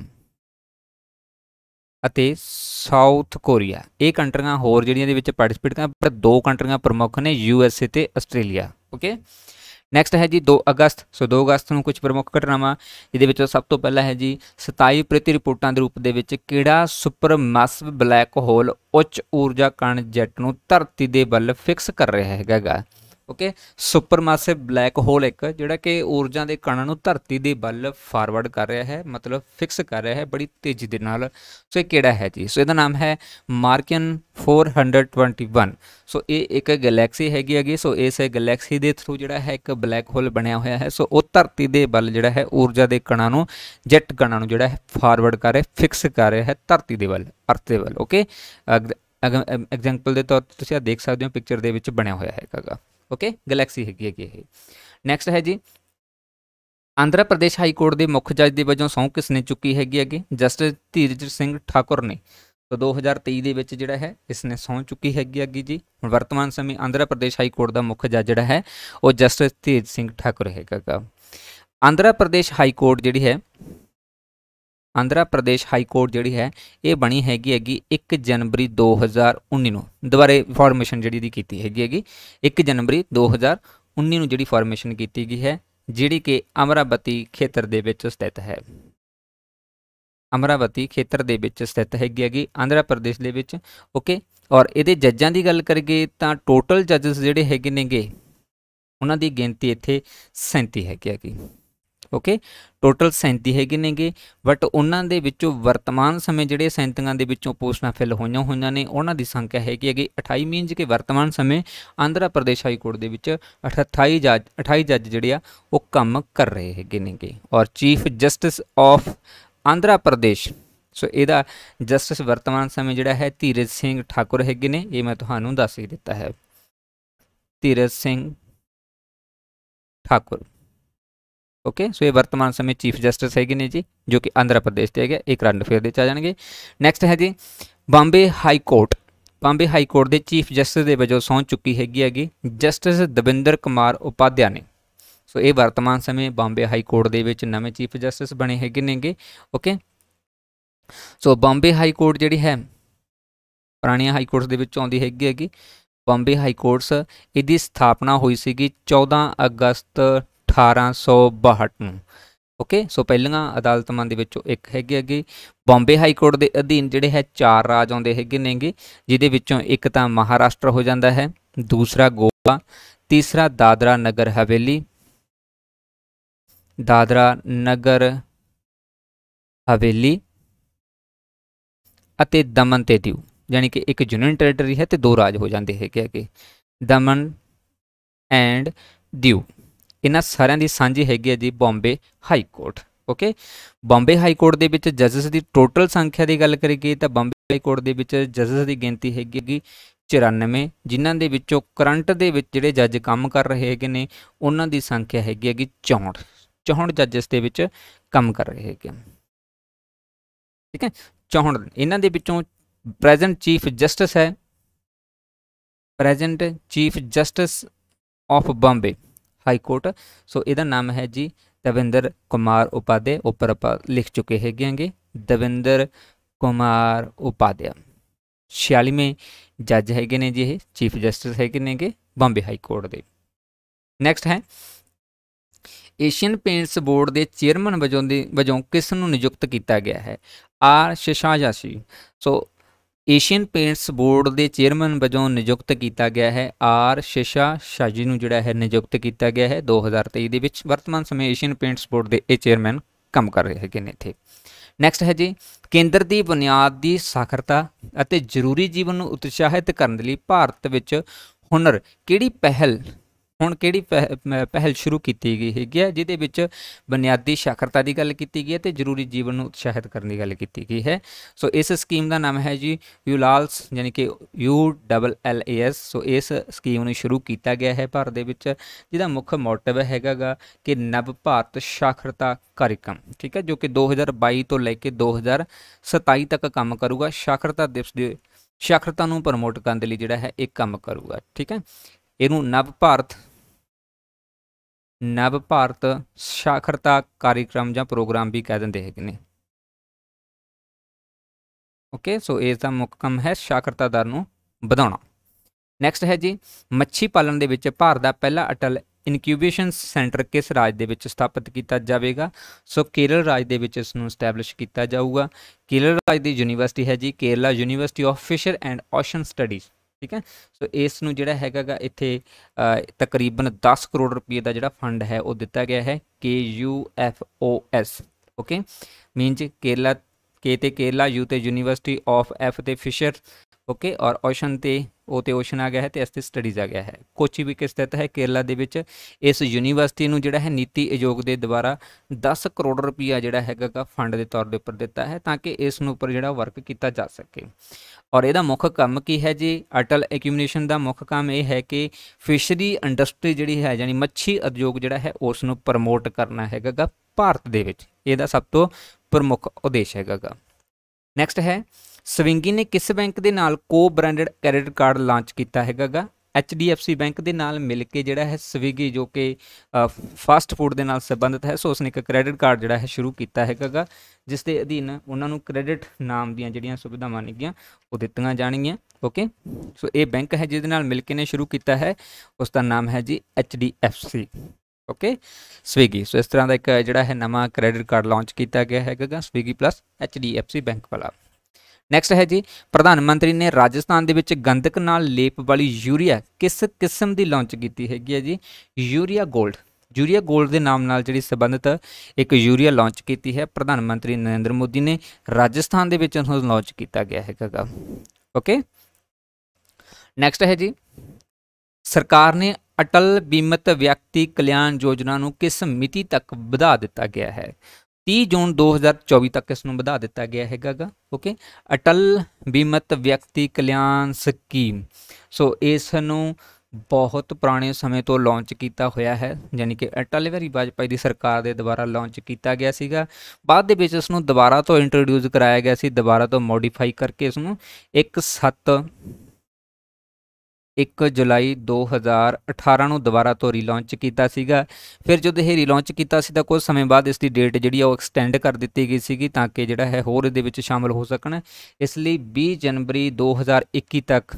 ਅਤੇ ਸਾਊਥ ਕੋਰੀਆ ਇਹ ਕੰਟਰੀਆਂ ਹੋਰ ਜਿਹੜੀਆਂ ਦੇ ਵਿੱਚ ਪਾਰਟਿਸਿਪੇਟ ਕਰਨ ਪਰ ਦੋ ਕੰਟਰੀਆਂ ਪ੍ਰਮੁੱਖ ਨੇ ਯੂ ਐਸ ਏ ਤੇ ਆਸਟ੍ਰੇਲੀਆ ਓਕੇ ਨੈਕਸਟ ਹੈ ਜੀ 2 ਅਗਸਤ ਸੋ 2 ਅਗਸਤ ਨੂੰ ਕੁਝ ਪ੍ਰਮੁੱਖ ਘਟਨਾਵਾਂ ਜਿਹਦੇ ਵਿੱਚੋਂ ਸਭ ਤੋਂ ਪਹਿਲਾ ਹੈ ਜੀ 27 ਪ੍ਰਤੀ ਰਿਪੋਰਟਾਂ ਦੇ ਰੂਪ ਦੇ ਵਿੱਚ ਕਿਹੜਾ ਸੁਪਰ ਮਾਸਿਵ ਬਲੈਕ ਹੋਲ ਉੱਚ ਊਰਜਾ ਕਣ ਜੈਟ ਨੂੰ ਧਰਤੀ ਦੇ ਵੱਲ ਫਿਕਸ ਕਰ ਰਿਹਾ ਹੈਗਾ ਓਕੇ ਸੁਪਰਮਾਸਿਵ ਬਲੈਕ ਹੋਲ ਇੱਕ ਜਿਹੜਾ ਕਿ ਊਰਜਾ ਦੇ ਕਣਾਂ ਨੂੰ ਧਰਤੀ ਦੇ ਵੱਲ ਫਾਰਵਰਡ ਕਰ ਰਿਹਾ ਹੈ ਮਤਲਬ ਫਿਕਸ ਕਰ ਰਿਹਾ ਹੈ ਬੜੀ ਤੇਜ਼ੀ ਦੇ ਨਾਲ ਸੋ ਇਹ ਕਿਹੜਾ ਹੈ ਜੀ ਸੋ ਇਹਦਾ ਨਾਮ ਹੈ ਮਾਰਕਨ 421 ਸੋ ਇਹ ਇੱਕ ਗੈਲੈਕਸੀ ਹੈਗੀ ਹੈਗੀ ਸੋ ਇਸ ਗੈਲੈਕਸੀ ਦੇ ਥਰੂ ਜਿਹੜਾ ਹੈ ਇੱਕ ਬਲੈਕ ਹੋਲ ਬਣਿਆ ਹੋਇਆ ਹੈ ਸੋ ਉਹ ਧਰਤੀ ਦੇ ਵੱਲ ਜਿਹੜਾ ਹੈ ਊਰਜਾ ਦੇ ਕਣਾਂ ਨੂੰ ਜੈਟ ਕਣਾਂ ਨੂੰ ਜਿਹੜਾ ਹੈ ਫਾਰਵਰਡ ਕਰ ਰਿਹਾ ਫਿਕਸ ਕਰ ਰਿਹਾ ਹੈ ਧਰਤੀ ਦੇ ਵੱਲ ਅਰਥ ਦੇ ਵੱਲ ਓਕੇ ਅਗਰ ਐਗਜ਼ਾਮਪਲ ਦੇ ਤੌਰ ਤੇ ਤੁਸੀਂ ਆ ਦੇਖ ਸਕਦੇ ਹੋ ਪਿਕਚਰ ਦੇ ਵਿੱਚ ਬਣਿਆ ਹੋਇਆ ਹੈਗਾਗਾ ਓਕੇ ਗੈਲੈਕਸੀ ਹੈਗੀ ਹੈਗੀ ਇਹ ਨੈਕਸਟ ਹੈ ਜੀ ਆਂਧਰਾ ਪ੍ਰਦੇਸ਼ ਹਾਈ ਕੋਰਟ ਦੇ ਮੁੱਖ ਜੱਜ ਦੇ ਵਜੋਂ ਸੌਂ ਕਿਸ ਨੇ ਚੁੱਕੀ ਹੈਗੀ ਹੈਗੀ ਜਸਟਿਸ ਧੀਰਜ ਸਿੰਘ ਠਾਕੁਰ ਨੇ ਤਾਂ 2023 ਦੇ ਵਿੱਚ ਜਿਹੜਾ ਹੈ ਇਸ ਨੇ ਸੌਂ ਚੁੱਕੀ ਹੈਗੀ ਅੱਗੀ ਜੀ ਹੁਣ ਵਰਤਮਾਨ ਸਮੇਂ ਆਂਧਰਾ ਪ੍ਰਦੇਸ਼ ਹਾਈ ਕੋਰਟ ਦਾ ਮੁੱਖ ਜੱਜ ਜਿਹੜਾ ਹੈ ਉਹ ਜਸਟਿਸ ਧੀਰਜ ਸਿੰਘ ਠਾਕੁਰ ਹੈਗਾ ਆਂਧਰਾ ਪ੍ਰਦੇਸ਼ ਹਾਈ ਕੋਰਟ ਜਿਹੜੀ ਹੈ ਆਂਧਰਾ ਪ੍ਰਦੇਸ਼ ਹਾਈ ਕੋਰਟ ਜਿਹੜੀ ਹੈ ਇਹ ਬਣੀ ਹੈਗੀ ਹੈਗੀ 1 ਜਨਵਰੀ 2019 ਨੂੰ ਦੁਬਾਰੇ ਫਾਰਮੇਸ਼ਨ ਜਿਹੜੀ ਦੀ ਕੀਤੀ ਹੈਗੀ ਹੈਗੀ 1 ਜਨਵਰੀ 2019 ਨੂੰ ਜਿਹੜੀ ਫਾਰਮੇਸ਼ਨ ਕੀਤੀ ਗਈ ਹੈ ਜਿਹੜੀ ਕਿ ਅਮਰਾਵਤੀ ਖੇਤਰ ਦੇ ਵਿੱਚ ਸਥਿਤ ਹੈ ਅਮਰਾਵਤੀ ਖੇਤਰ ਦੇ ਵਿੱਚ ਸਥਿਤ ਹੈਗੀ ਹੈਗੀ ਆਂਧਰਾ ਪ੍ਰਦੇਸ਼ ਦੇ ਵਿੱਚ ਓਕੇ ਔਰ ਇਹਦੇ ਜੱਜਾਂ ਦੀ ਗੱਲ ਕਰੀਏ ਤਾਂ ਟੋਟਲ ਜੱਜਸ ਜਿਹੜੇ ਹੈਗੇ ਨੇਗੇ ਉਹਨਾਂ ਦੀ ਗਿਣਤੀ ਇੱਥੇ 37 ਹੈਗੀ ਹੈਗੀ ओके टोटल 37 ਹੈਗੇ ਨੇਗੇ ਬਟ ਉਹਨਾਂ ਦੇ ਵਿੱਚੋਂ ਵਰਤਮਾਨ ਸਮੇਂ ਜਿਹੜੇ ਸੈਂਤਿਆਂ ਦੇ ਵਿੱਚੋਂ ਪੋਸਟਾਂ ਫਿਲ ਹੋਈਆਂ ਹੋਈਆਂ ਨੇ ਉਹਨਾਂ ਦੀ ਸੰਖਿਆ ਹੈਗੀ ਹੈਗੀ 28 ਮੀਨਸ ਕਿ ਵਰਤਮਾਨ ਸਮੇਂ ਆਂਧਰਾ ਪ੍ਰਦੇਸ਼ ਹਾਈ ਕੋਰਟ ਦੇ ਵਿੱਚ 28 ਜੱਜ 28 ਜੱਜ ਜਿਹੜੇ ਆ ਉਹ ਕੰਮ ਕਰ ਰਹੇ ਹੈਗੇ ਨੇਗੇ ਔਰ chief justice of Andhra Pradesh so ਇਹਦਾ ਜਸਟਿਸ ਵਰਤਮਾਨ ਸਮੇਂ ਜਿਹੜਾ ਹੈ ਧੀਰਜ ਸਿੰਘ ਠਾਕੁਰ ਹੈਗੇ ਨੇ ਇਹ ਮੈਂ ਤੁਹਾਨੂੰ ਦੱਸ ਹੀ ਦਿੱਤਾ ਹੈ ਧੀਰਜ ਸਿੰਘ ਠਾਕੁਰ ਓਕੇ ਸੋ ਇਹ ਵਰਤਮਾਨ ਸਮੇਂ ਚੀਫ ਜਸਟਿਸ ਹੈਗੇ ਨੇ ਜੀ ਜੋ ਕਿ ਆਂਧਰਾ ਪ੍ਰਦੇਸ਼ ਦੇ ਹੈਗੇ ਇਹ ਕਰੰਟ ਅਫੇਅਰ ਦੇ ਚ ਆ ਜਾਣਗੇ ਨੈਕਸਟ ਹੈ ਜੀ Bombay high court Bombay high court ਦੇ ਚੀਫ ਜਸਟਿਸ ਦੇ ਵਜੋਂ ਸੌਂ ਚੁੱਕੀ ਹੈਗੀ ਹੈਗੀ ਜਸਟਿਸ ਦਵਿੰਦਰ ਕੁਮਾਰ ਉਪਾਧਿਆ ਨੇ ਸੋ ਇਹ ਵਰਤਮਾਨ ਸਮੇਂ ਬੰਬੇ ਹਾਈ ਕੋਰਟ ਦੇ ਵਿੱਚ ਨਵੇਂ ਚੀਫ ਜਸਟਿਸ ਬਣੇ ਹੈਗੇ ਨੇਗੇ okay so Bombay high court ਜਿਹੜੀ ਹੈ ਪੁਰਾਣੀਆਂ ਹਾਈ ਕੋਰਟਸ ਦੇ ਵਿੱਚ ਆਉਂਦੀ ਹੈਗੀ ਹੈਗੀ ਬੰਬੇ ਹਾਈ ਕੋਰਟਸ ਇਹਦੀ ਸਥਾਪਨਾ ਹੋਈ ਸੀਗੀ 14 ਅਗਸਤ 1862 ਨੂੰ ਓਕੇ ਸੋ ਪਹਿਲੀਆਂ ਅਦਾਲਤਾਂ ਦੇ ਵਿੱਚੋਂ ਇੱਕ ਹੈਗੀ ਅੱਗੇ ਬੰਬੇ ਹਾਈ ਕੋਰਟ ਦੇ ਅਧੀਨ ਜਿਹੜੇ ਹੈ ਚਾਰ ਰਾਜ ਆਉਂਦੇ ਹੈਗੇ ਨੇਗੇ ਜਿਹਦੇ ਵਿੱਚੋਂ ਇੱਕ ਤਾਂ ਮਹਾਰਾਸ਼ਟਰ ਹੋ ਜਾਂਦਾ ਹੈ ਦੂਸਰਾ ਗੋਆ ਤੀਸਰਾ ਦਾਦਰਾ ਨਗਰ ਹਵੇਲੀ ਦਾਦਰਾ ਨਗਰ ਹਵੇਲੀ ਅਤੇ ਦਮਨ ਤੇ ਦਿਉ ਯਾਨੀ ਕਿ ਇੱਕ ਯੂਨੀਅਨ ਟੈਰੀਟਰੀ ਹੈ ਤੇ ਦੋ ਰਾਜ ਹੋ ਜਾਂਦੇ ਹੈਗੇ ਅੱਗੇ ਦਮਨ ਐਂਡ ਦਿਉ ਇਹਨਾਂ ਸਾਰਿਆਂ ਦੀ ਸਾਂਝੀ ਹੈਗੀ ਹੈ ਜੀ Bombay high court okay Bombay high court ਦੇ ਵਿੱਚ ਜੱਜਸ ਦੀ ਟੋਟਲ ਸੰਖਿਆ ਦੀ ਗੱਲ ਕਰੀਏ ਤਾਂ ਬੰਬੇ ਹਾਈ ਕੋਰਟ ਦੇ ਵਿੱਚ ਜੱਜਸ ਦੀ ਗਿਣਤੀ ਹੈਗੀ 94 ਜਿਨ੍ਹਾਂ ਦੇ ਵਿੱਚੋਂ ਕਰੰਟ ਦੇ ਵਿੱਚ ਜਿਹੜੇ ਜੱਜ ਕੰਮ ਕਰ ਰਹੇ ਹੈਗੇ ਨੇ ਉਹਨਾਂ ਦੀ ਸੰਖਿਆ ਹੈਗੀ ਹੈਗੀ 64 64 ਜੱਜਸ ਦੇ ਵਿੱਚ ਕੰਮ ਕਰ ਰਹੇ ਹੈਗੇ ਠੀਕ ਹੈ 64 ਇਹਨਾਂ ਦੇ ਵਿੱਚੋਂ ਪ੍ਰੈਜ਼ੈਂਟ ਚੀਫ ਜਸਟਿਸ ਹੈ present chief justice of Bombay high court so ਇਹਦਾ ਨਾਮ ਹੈ ਜੀ ਦਵਿੰਦਰ ਕੁਮਾਰ ਉਪਾਦੇ ਉੱਪਰ ਆਪਾਂ ਲਿਖ ਚੁੱਕੇ ਹੈਗੇਗੇ ਦਵਿੰਦਰ ਕੁਮਾਰ ਉਪਾਦਿਆ 46ਵੇਂ ਜੱਜ ਹੈਗੇ ਨੇ ਜੀ ਇਹ ਚੀਫ ਜਸਟਿਸ ਹੈਗੇ ਨੇਗੇ ਬੰਬੇ ਹਾਈ ਕੋਰਟ ਦੇ ਨੈਕਸਟ ਹੈ ਏਸ਼ੀਅਨ ਪੇਂਟਸ ਬੋਰਡ ਦੇ ਚੇਅਰਮੈਨ ਵਜੋਂ ਦੇ ਵਜੋਂ ਕਿਸ ਨੂੰ ਨਿਯੁਕਤ ਕੀਤਾ ਗਿਆ ਹੈ R C so Asian Paints board ਦੇ ਚੇਅਰਮੈਨ ਵਜੋਂ ਨਿਯੁਕਤ ਕੀਤਾ ਗਿਆ ਹੈ ਆਰ ਸ਼ਿਸ਼ਾ ਸ਼ਾਜੀ ਨੂੰ ਜਿਹੜਾ ਹੈ ਨਿਯੁਕਤ ਕੀਤਾ ਗਿਆ ਹੈ 2023 ਦੇ ਵਿੱਚ ਵਰਤਮਾਨ ਸਮੇਂ ਏਸ਼ੀਅਨ ਪੇਂਟਸ ਬੋਰਡ ਦੇ ਇਹ ਚੇਅਰਮੈਨ ਕੰਮ ਕਰ ਰਹੇ ਹੈਗੇ ਨੇ ਇੱਥੇ ਨੈਕਸਟ ਹੈ ਜੀ ਕੇਂਦਰ ਦੀ ਬੁਨਿਆਦ ਦੀ ਸਾਖਰਤਾ ਅਤੇ ਜ਼ਰੂਰੀ ਜੀਵਨ ਨੂੰ ਉਤਸ਼ਾਹਿਤ ਕਰਨ ਦੇ ਲਈ ਭਾਰਤ ਵਿੱਚ ਹੁਨਰ ਕਿਹੜੀ ਪਹਿਲ ਹੁਣ ਕਿਹੜੀ ਪਹਿਲ ਸ਼ੁਰੂ ਕੀਤੀ ਗਈ ਹੈਗੀ ਹੈ ਜਿਹਦੇ ਵਿੱਚ ਬੁਨਿਆਦੀ ਸਾਖਰਤਾ ਦੀ ਗੱਲ ਕੀਤੀ ਗਈ ਹੈ ਤੇ ਜ਼ਰੂਰੀ ਜੀਵਨ ਨੂੰ ਉਤਸ਼ਾਹਿਤ ਕਰਨ ਦੀ ਗੱਲ ਕੀਤੀ ਗਈ ਹੈ ਸੋ ਇਸ ਸਕੀਮ ਦਾ ਨਾਮ ਹੈ ਜੀ ਯੂਲਾਲਸ ਯਾਨੀ ਕਿ U double L A S so ਇਸ ਸਕੀਮ ਨੂੰ ਸ਼ੁਰੂ ਕੀਤਾ ਗਿਆ ਹੈ ਭਾਰਤ ਦੇ ਵਿੱਚ ਜਿਹਦਾ ਮੁੱਖ ਮੋਟਿਵ ਹੈਗਾਗਾ ਕਿ ਨਵ ਭਾਰਤ ਸਾਖਰਤਾ ਕਾਰਜਕ੍ਰਮ ਠੀਕ ਹੈ ਜੋ ਕਿ 2022 ਤੋਂ ਲੈ ਕੇ 2027 ਤੱਕ ਕੰਮ ਕਰੂਗਾ ਸਾਖਰਤਾ ਦਿਵਸ ਦੇ ਸਾਖਰਤਾ ਨੂੰ ਪ੍ਰਮੋਟ ਕਰਨ ਦੇ ਲਈ ਜਿਹੜਾ ਹੈ ਇਹ ਕੰਮ ਕਰੂਗਾ ਠੀਕ ਹੈ ਇਹਨੂੰ ਨਵ ਭਾਰਤ ਨਵ ਭਾਰਤ ਸਾਖਰਤਾ ਕਾਰਜਕ੍ਰਮ ਜਾਂ ਪ੍ਰੋਗਰਾਮ ਵੀ ਕਹਿ ਦਿੰਦੇ ਹੈਗੇ ਨੇ ਓਕੇ ਸੋ ਇਸ ਦਾ ਮੁੱਖ ਕੰਮ ਹੈ ਸਾਖਰਤਾ ਦਰ ਨੂੰ ਵਧਾਉਣਾ ਨੈਕਸਟ ਹੈ ਜੀ ਮੱਛੀ ਪਾਲਣ ਦੇ ਵਿੱਚ ਭਾਰਤ ਦਾ ਪਹਿਲਾ ਅਟਲ ਇਨਕਿਊਬੇਸ਼ਨ ਸੈਂਟਰ ਕਿਸ ਰਾਜ ਦੇ ਵਿੱਚ ਸਥਾਪਿਤ ਕੀਤਾ ਜਾਵੇਗਾ ਸੋ ਕੇਰਲ ਰਾਜ ਦੇ ਵਿੱਚ ਇਸ ਨੂੰ ਸਟੈਬਲਿਸ਼ ਕੀਤਾ ਜਾਊਗਾ ਕੇਰਲ ਰਾਜ ਦੀ ਯੂਨੀਵਰਸਿਟੀ ਹੈ ਜੀ Kerala university of fisher and ocean studies ਠੀਕ ਹੈ ਸੋ ਇਸ ਨੂੰ ਜਿਹੜਾ ਹੈਗਾਗਾ ਇੱਥੇ ਤਕਰੀਬਨ 10 ਕਰੋੜ ਰੁਪਏ ਦਾ ਜਿਹੜਾ ਫੰਡ ਹੈ ਉਹ ਦਿੱਤਾ ਗਿਆ ਹੈ K U F O S okay means Kerala K ਤੇ ਕੇਰਲਾ ਯੂ ਤੇ ਯੂਨੀਵਰਸਿਟੀ ਆਫ ਐਫ ਤੇ ਫਿਸ਼ਰ ਓਕੇ ਔਰ ਓਸ਼ਨ ਤੇ ਉਹ ਤੇ ਓਸ਼ਨ ਆ ਗਿਆ ਹੈ ਤੇ ਇਸ ਤੇ ਸਟੱਡੀਜ਼ ਆ ਗਿਆ ਹੈ ਕੋਚੀ ਵੀ ਕਿਸ ਤਹਿਤ ਹੈ ਕੇਰਲਾ ਦੇ ਵਿੱਚ ਇਸ ਯੂਨੀਵਰਸਿਟੀ ਨੂੰ ਜਿਹੜਾ ਹੈ ਨੀਤੀ ਆਯੋਗ ਦੇ ਦੁਆਰਾ 10 ਕਰੋੜ ਰੁਪਇਆ ਜਿਹੜਾ ਹੈਗਾ ਫੰਡ ਦੇ ਤੌਰ ਦੇ ਉੱਪਰ ਦਿੱਤਾ ਹੈ ਤਾਂ ਕਿ ਇਸ ਨੂੰ ਉੱਪਰ ਜਿਹੜਾ ਵਰਕ ਕੀਤਾ ਜਾ ਸਕੇ ਔਰ ਇਹਦਾ ਮੁੱਖ ਕੰਮ ਕੀ ਹੈ ਜੀ ਅਟਲ ਐਕਿਊਮੂਲੇਸ਼ਨ ਦਾ ਮੁੱਖ ਕੰਮ ਇਹ ਹੈ ਕਿ ਫਿਸ਼ਰੀ ਇੰਡਸਟਰੀ ਜਿਹੜੀ ਹੈ ਯਾਨੀ ਮੱਛੀ ਉਦਯੋਗ ਜਿਹੜਾ ਹੈ ਉਸ ਨੂੰ ਪ੍ਰਮੋਟ ਕਰਨਾ ਹੈਗਾ ਭਾਰਤ ਦੇ ਵਿੱਚ ਇਹਦਾ ਸਭ ਤੋਂ ਪ੍ਰਮੁੱਖ ਉਦੇਸ਼ ਹੈਗਾ ਨੈਕਸਟ ਹੈ ਸਵਿੰਗੀ ਨੇ ਕਿਸ ਬੈਂਕ ਦੇ ਨਾਲ ਕੋ ਬ੍ਰਾਂਡਡ ਕ੍ਰੈਡਿਟ ਕਾਰਡ ਲਾਂਚ ਕੀਤਾ ਹੈਗਾਗਾ HDFC ਬੈਂਕ ਦੇ ਨਾਲ ਮਿਲ ਕੇ ਜਿਹੜਾ ਹੈ ਸਵਿਗੀ ਜੋ ਕਿ ਫਾਸਟ ਫੂਡ ਦੇ ਨਾਲ ਸੰਬੰਧਿਤ ਹੈ ਸੋ ਉਸਨੇ ਇੱਕ ਕ੍ਰੈਡਿਟ ਕਾਰਡ ਜਿਹੜਾ ਹੈ ਸ਼ੁਰੂ ਕੀਤਾ ਹੈਗਾਗਾ ਜਿਸ ਦੇ ਅਧੀਨ ਉਹਨਾਂ ਨੂੰ ਕ੍ਰੈਡਿਟ ਨਾਮ ਦੀਆਂ ਜਿਹੜੀਆਂ ਸੁਵਿਧਾਵਾਂ ਨੇਗੀਆਂ ਉਹ ਦਿੱਤੀਆਂ ਜਾਣਗੀਆਂ ਓਕੇ ਸੋ ਇਹ ਬੈਂਕ ਹੈ ਜਿਹਦੇ ਨਾਲ ਮਿਲ ਕੇ ਨੇ ਸ਼ੁਰੂ ਕੀਤਾ ਹੈ ਉਸ ਦਾ ਨਾਮ ਹੈ ਜੀ HDFC ਓਕੇ ਸਵਿਗੀ ਸੋ ਇਸ ਤਰ੍ਹਾਂ ਦਾ ਇੱਕ ਜਿਹੜਾ ਹੈ ਨਵਾਂ ਕ੍ਰੈਡਿਟ ਕਾਰਡ ਲਾਂਚ ਕੀਤਾ ਗਿਆ ਹੈਗਾਗਾ ਸਵਿਗੀ ਪਲੱਸ HDFC ਬੈਂਕ ਵਾਲਾ ਨੈਕਸਟ ਹੈ ਜੀ ਪ੍ਰਧਾਨ ਮੰਤਰੀ ਨੇ ਰਾਜਸਥਾਨ ਦੇ ਵਿੱਚ ਗੰਧਕ ਨਾਲ ਲੇਪ ਵਾਲੀ ਯੂਰੀਆ ਕਿਸ ਕਿਸਮ ਦੀ ਲਾਂਚ ਕੀਤੀ ਹੈਗੀ ਹੈ ਜੀ ਯੂਰੀਆ 골ਡ ਯੂਰੀਆ 골ਡ ਦੇ ਨਾਮ ਨਾਲ ਜਿਹੜੀ ਸੰਬੰਧਿਤ ਇੱਕ ਯੂਰੀਆ ਲਾਂਚ ਕੀਤੀ ਹੈ ਪ੍ਰਧਾਨ ਮੰਤਰੀ ਨਰਿੰਦਰ ਮੋਦੀ ਨੇ ਰਾਜਸਥਾਨ ਦੇ ਵਿੱਚ ਉਹਨੂੰ ਲਾਂਚ ਕੀਤਾ ਗਿਆ ਹੈਗਾ ਓਕੇ ਨੈਕਸਟ ਹੈ ਜੀ ਸਰਕਾਰ ਨੇ ਅਟਲ ਬੀਮਤ ਵਿਅਕਤੀ ਕਲਿਆਣ ਯੋਜਨਾ ਨੂੰ ਕਿਸ ਮਿਤੀ ਤੱਕ ਵਧਾ ਦਿੱਤਾ ਗਿਆ ਹੈ 30 ਜੂਨ 2024 ਤੱਕ ਇਸ ਨੂੰ ਵਧਾ ਦਿੱਤਾ ਗਿਆ ਹੈਗਾਗਾ ਓਕੇ ਅਟਲ ਬੀਮਤ ਵਿਅਕਤੀ ਕਲਿਆਣ ਸਕੀਮ ਸੋ ਇਸ ਨੂੰ ਬਹੁਤ ਪੁਰਾਣੇ ਸਮੇਂ ਤੋਂ ਲਾਂਚ ਕੀਤਾ ਹੋਇਆ ਹੈ ਯਾਨੀ ਕਿ ਅਟਲ ਵਰੀ ਵਾਜਪਾਈ ਦੀ ਸਰਕਾਰ ਦੇ ਦੁਆਰਾ ਲਾਂਚ ਕੀਤਾ ਗਿਆ ਸੀਗਾ ਬਾਅਦ ਦੇ ਵਿੱਚ ਇਸ ਨੂੰ ਦੁਬਾਰਾ ਤੋਂ ਇੰਟਰੋਡਿਊਸ ਕਰਾਇਆ ਗਿਆ ਸੀ ਦੁਬਾਰਾ ਤੋਂ ਮੋਡੀਫਾਈ ਕਰਕੇ ਇਸ ਨੂੰ 17 1 ਜੁਲਾਈ 2018 ਨੂੰ ਦੁਬਾਰਾ ਤੋਂ ਰੀਲਾਂਚ ਕੀਤਾ ਸੀਗਾ ਫਿਰ ਜਦੋਂ ਇਹ ਰੀਲਾਂਚ ਕੀਤਾ ਸੀ ਤਾਂ ਕੁਝ ਸਮੇਂ ਬਾਅਦ ਇਸ ਦੀ ਡੇਟ ਜਿਹੜੀ ਆ ਉਹ ਐਕਸਟੈਂਡ ਕਰ ਦਿੱਤੀ ਗਈ ਸੀਗੀ ਤਾਂ ਕਿ ਜਿਹੜਾ ਹੈ ਹੋਰ ਇਹਦੇ ਵਿੱਚ ਸ਼ਾਮਲ ਹੋ ਸਕਣ ਇਸ ਲਈ 20 ਜਨਵਰੀ 2021 ਤੱਕ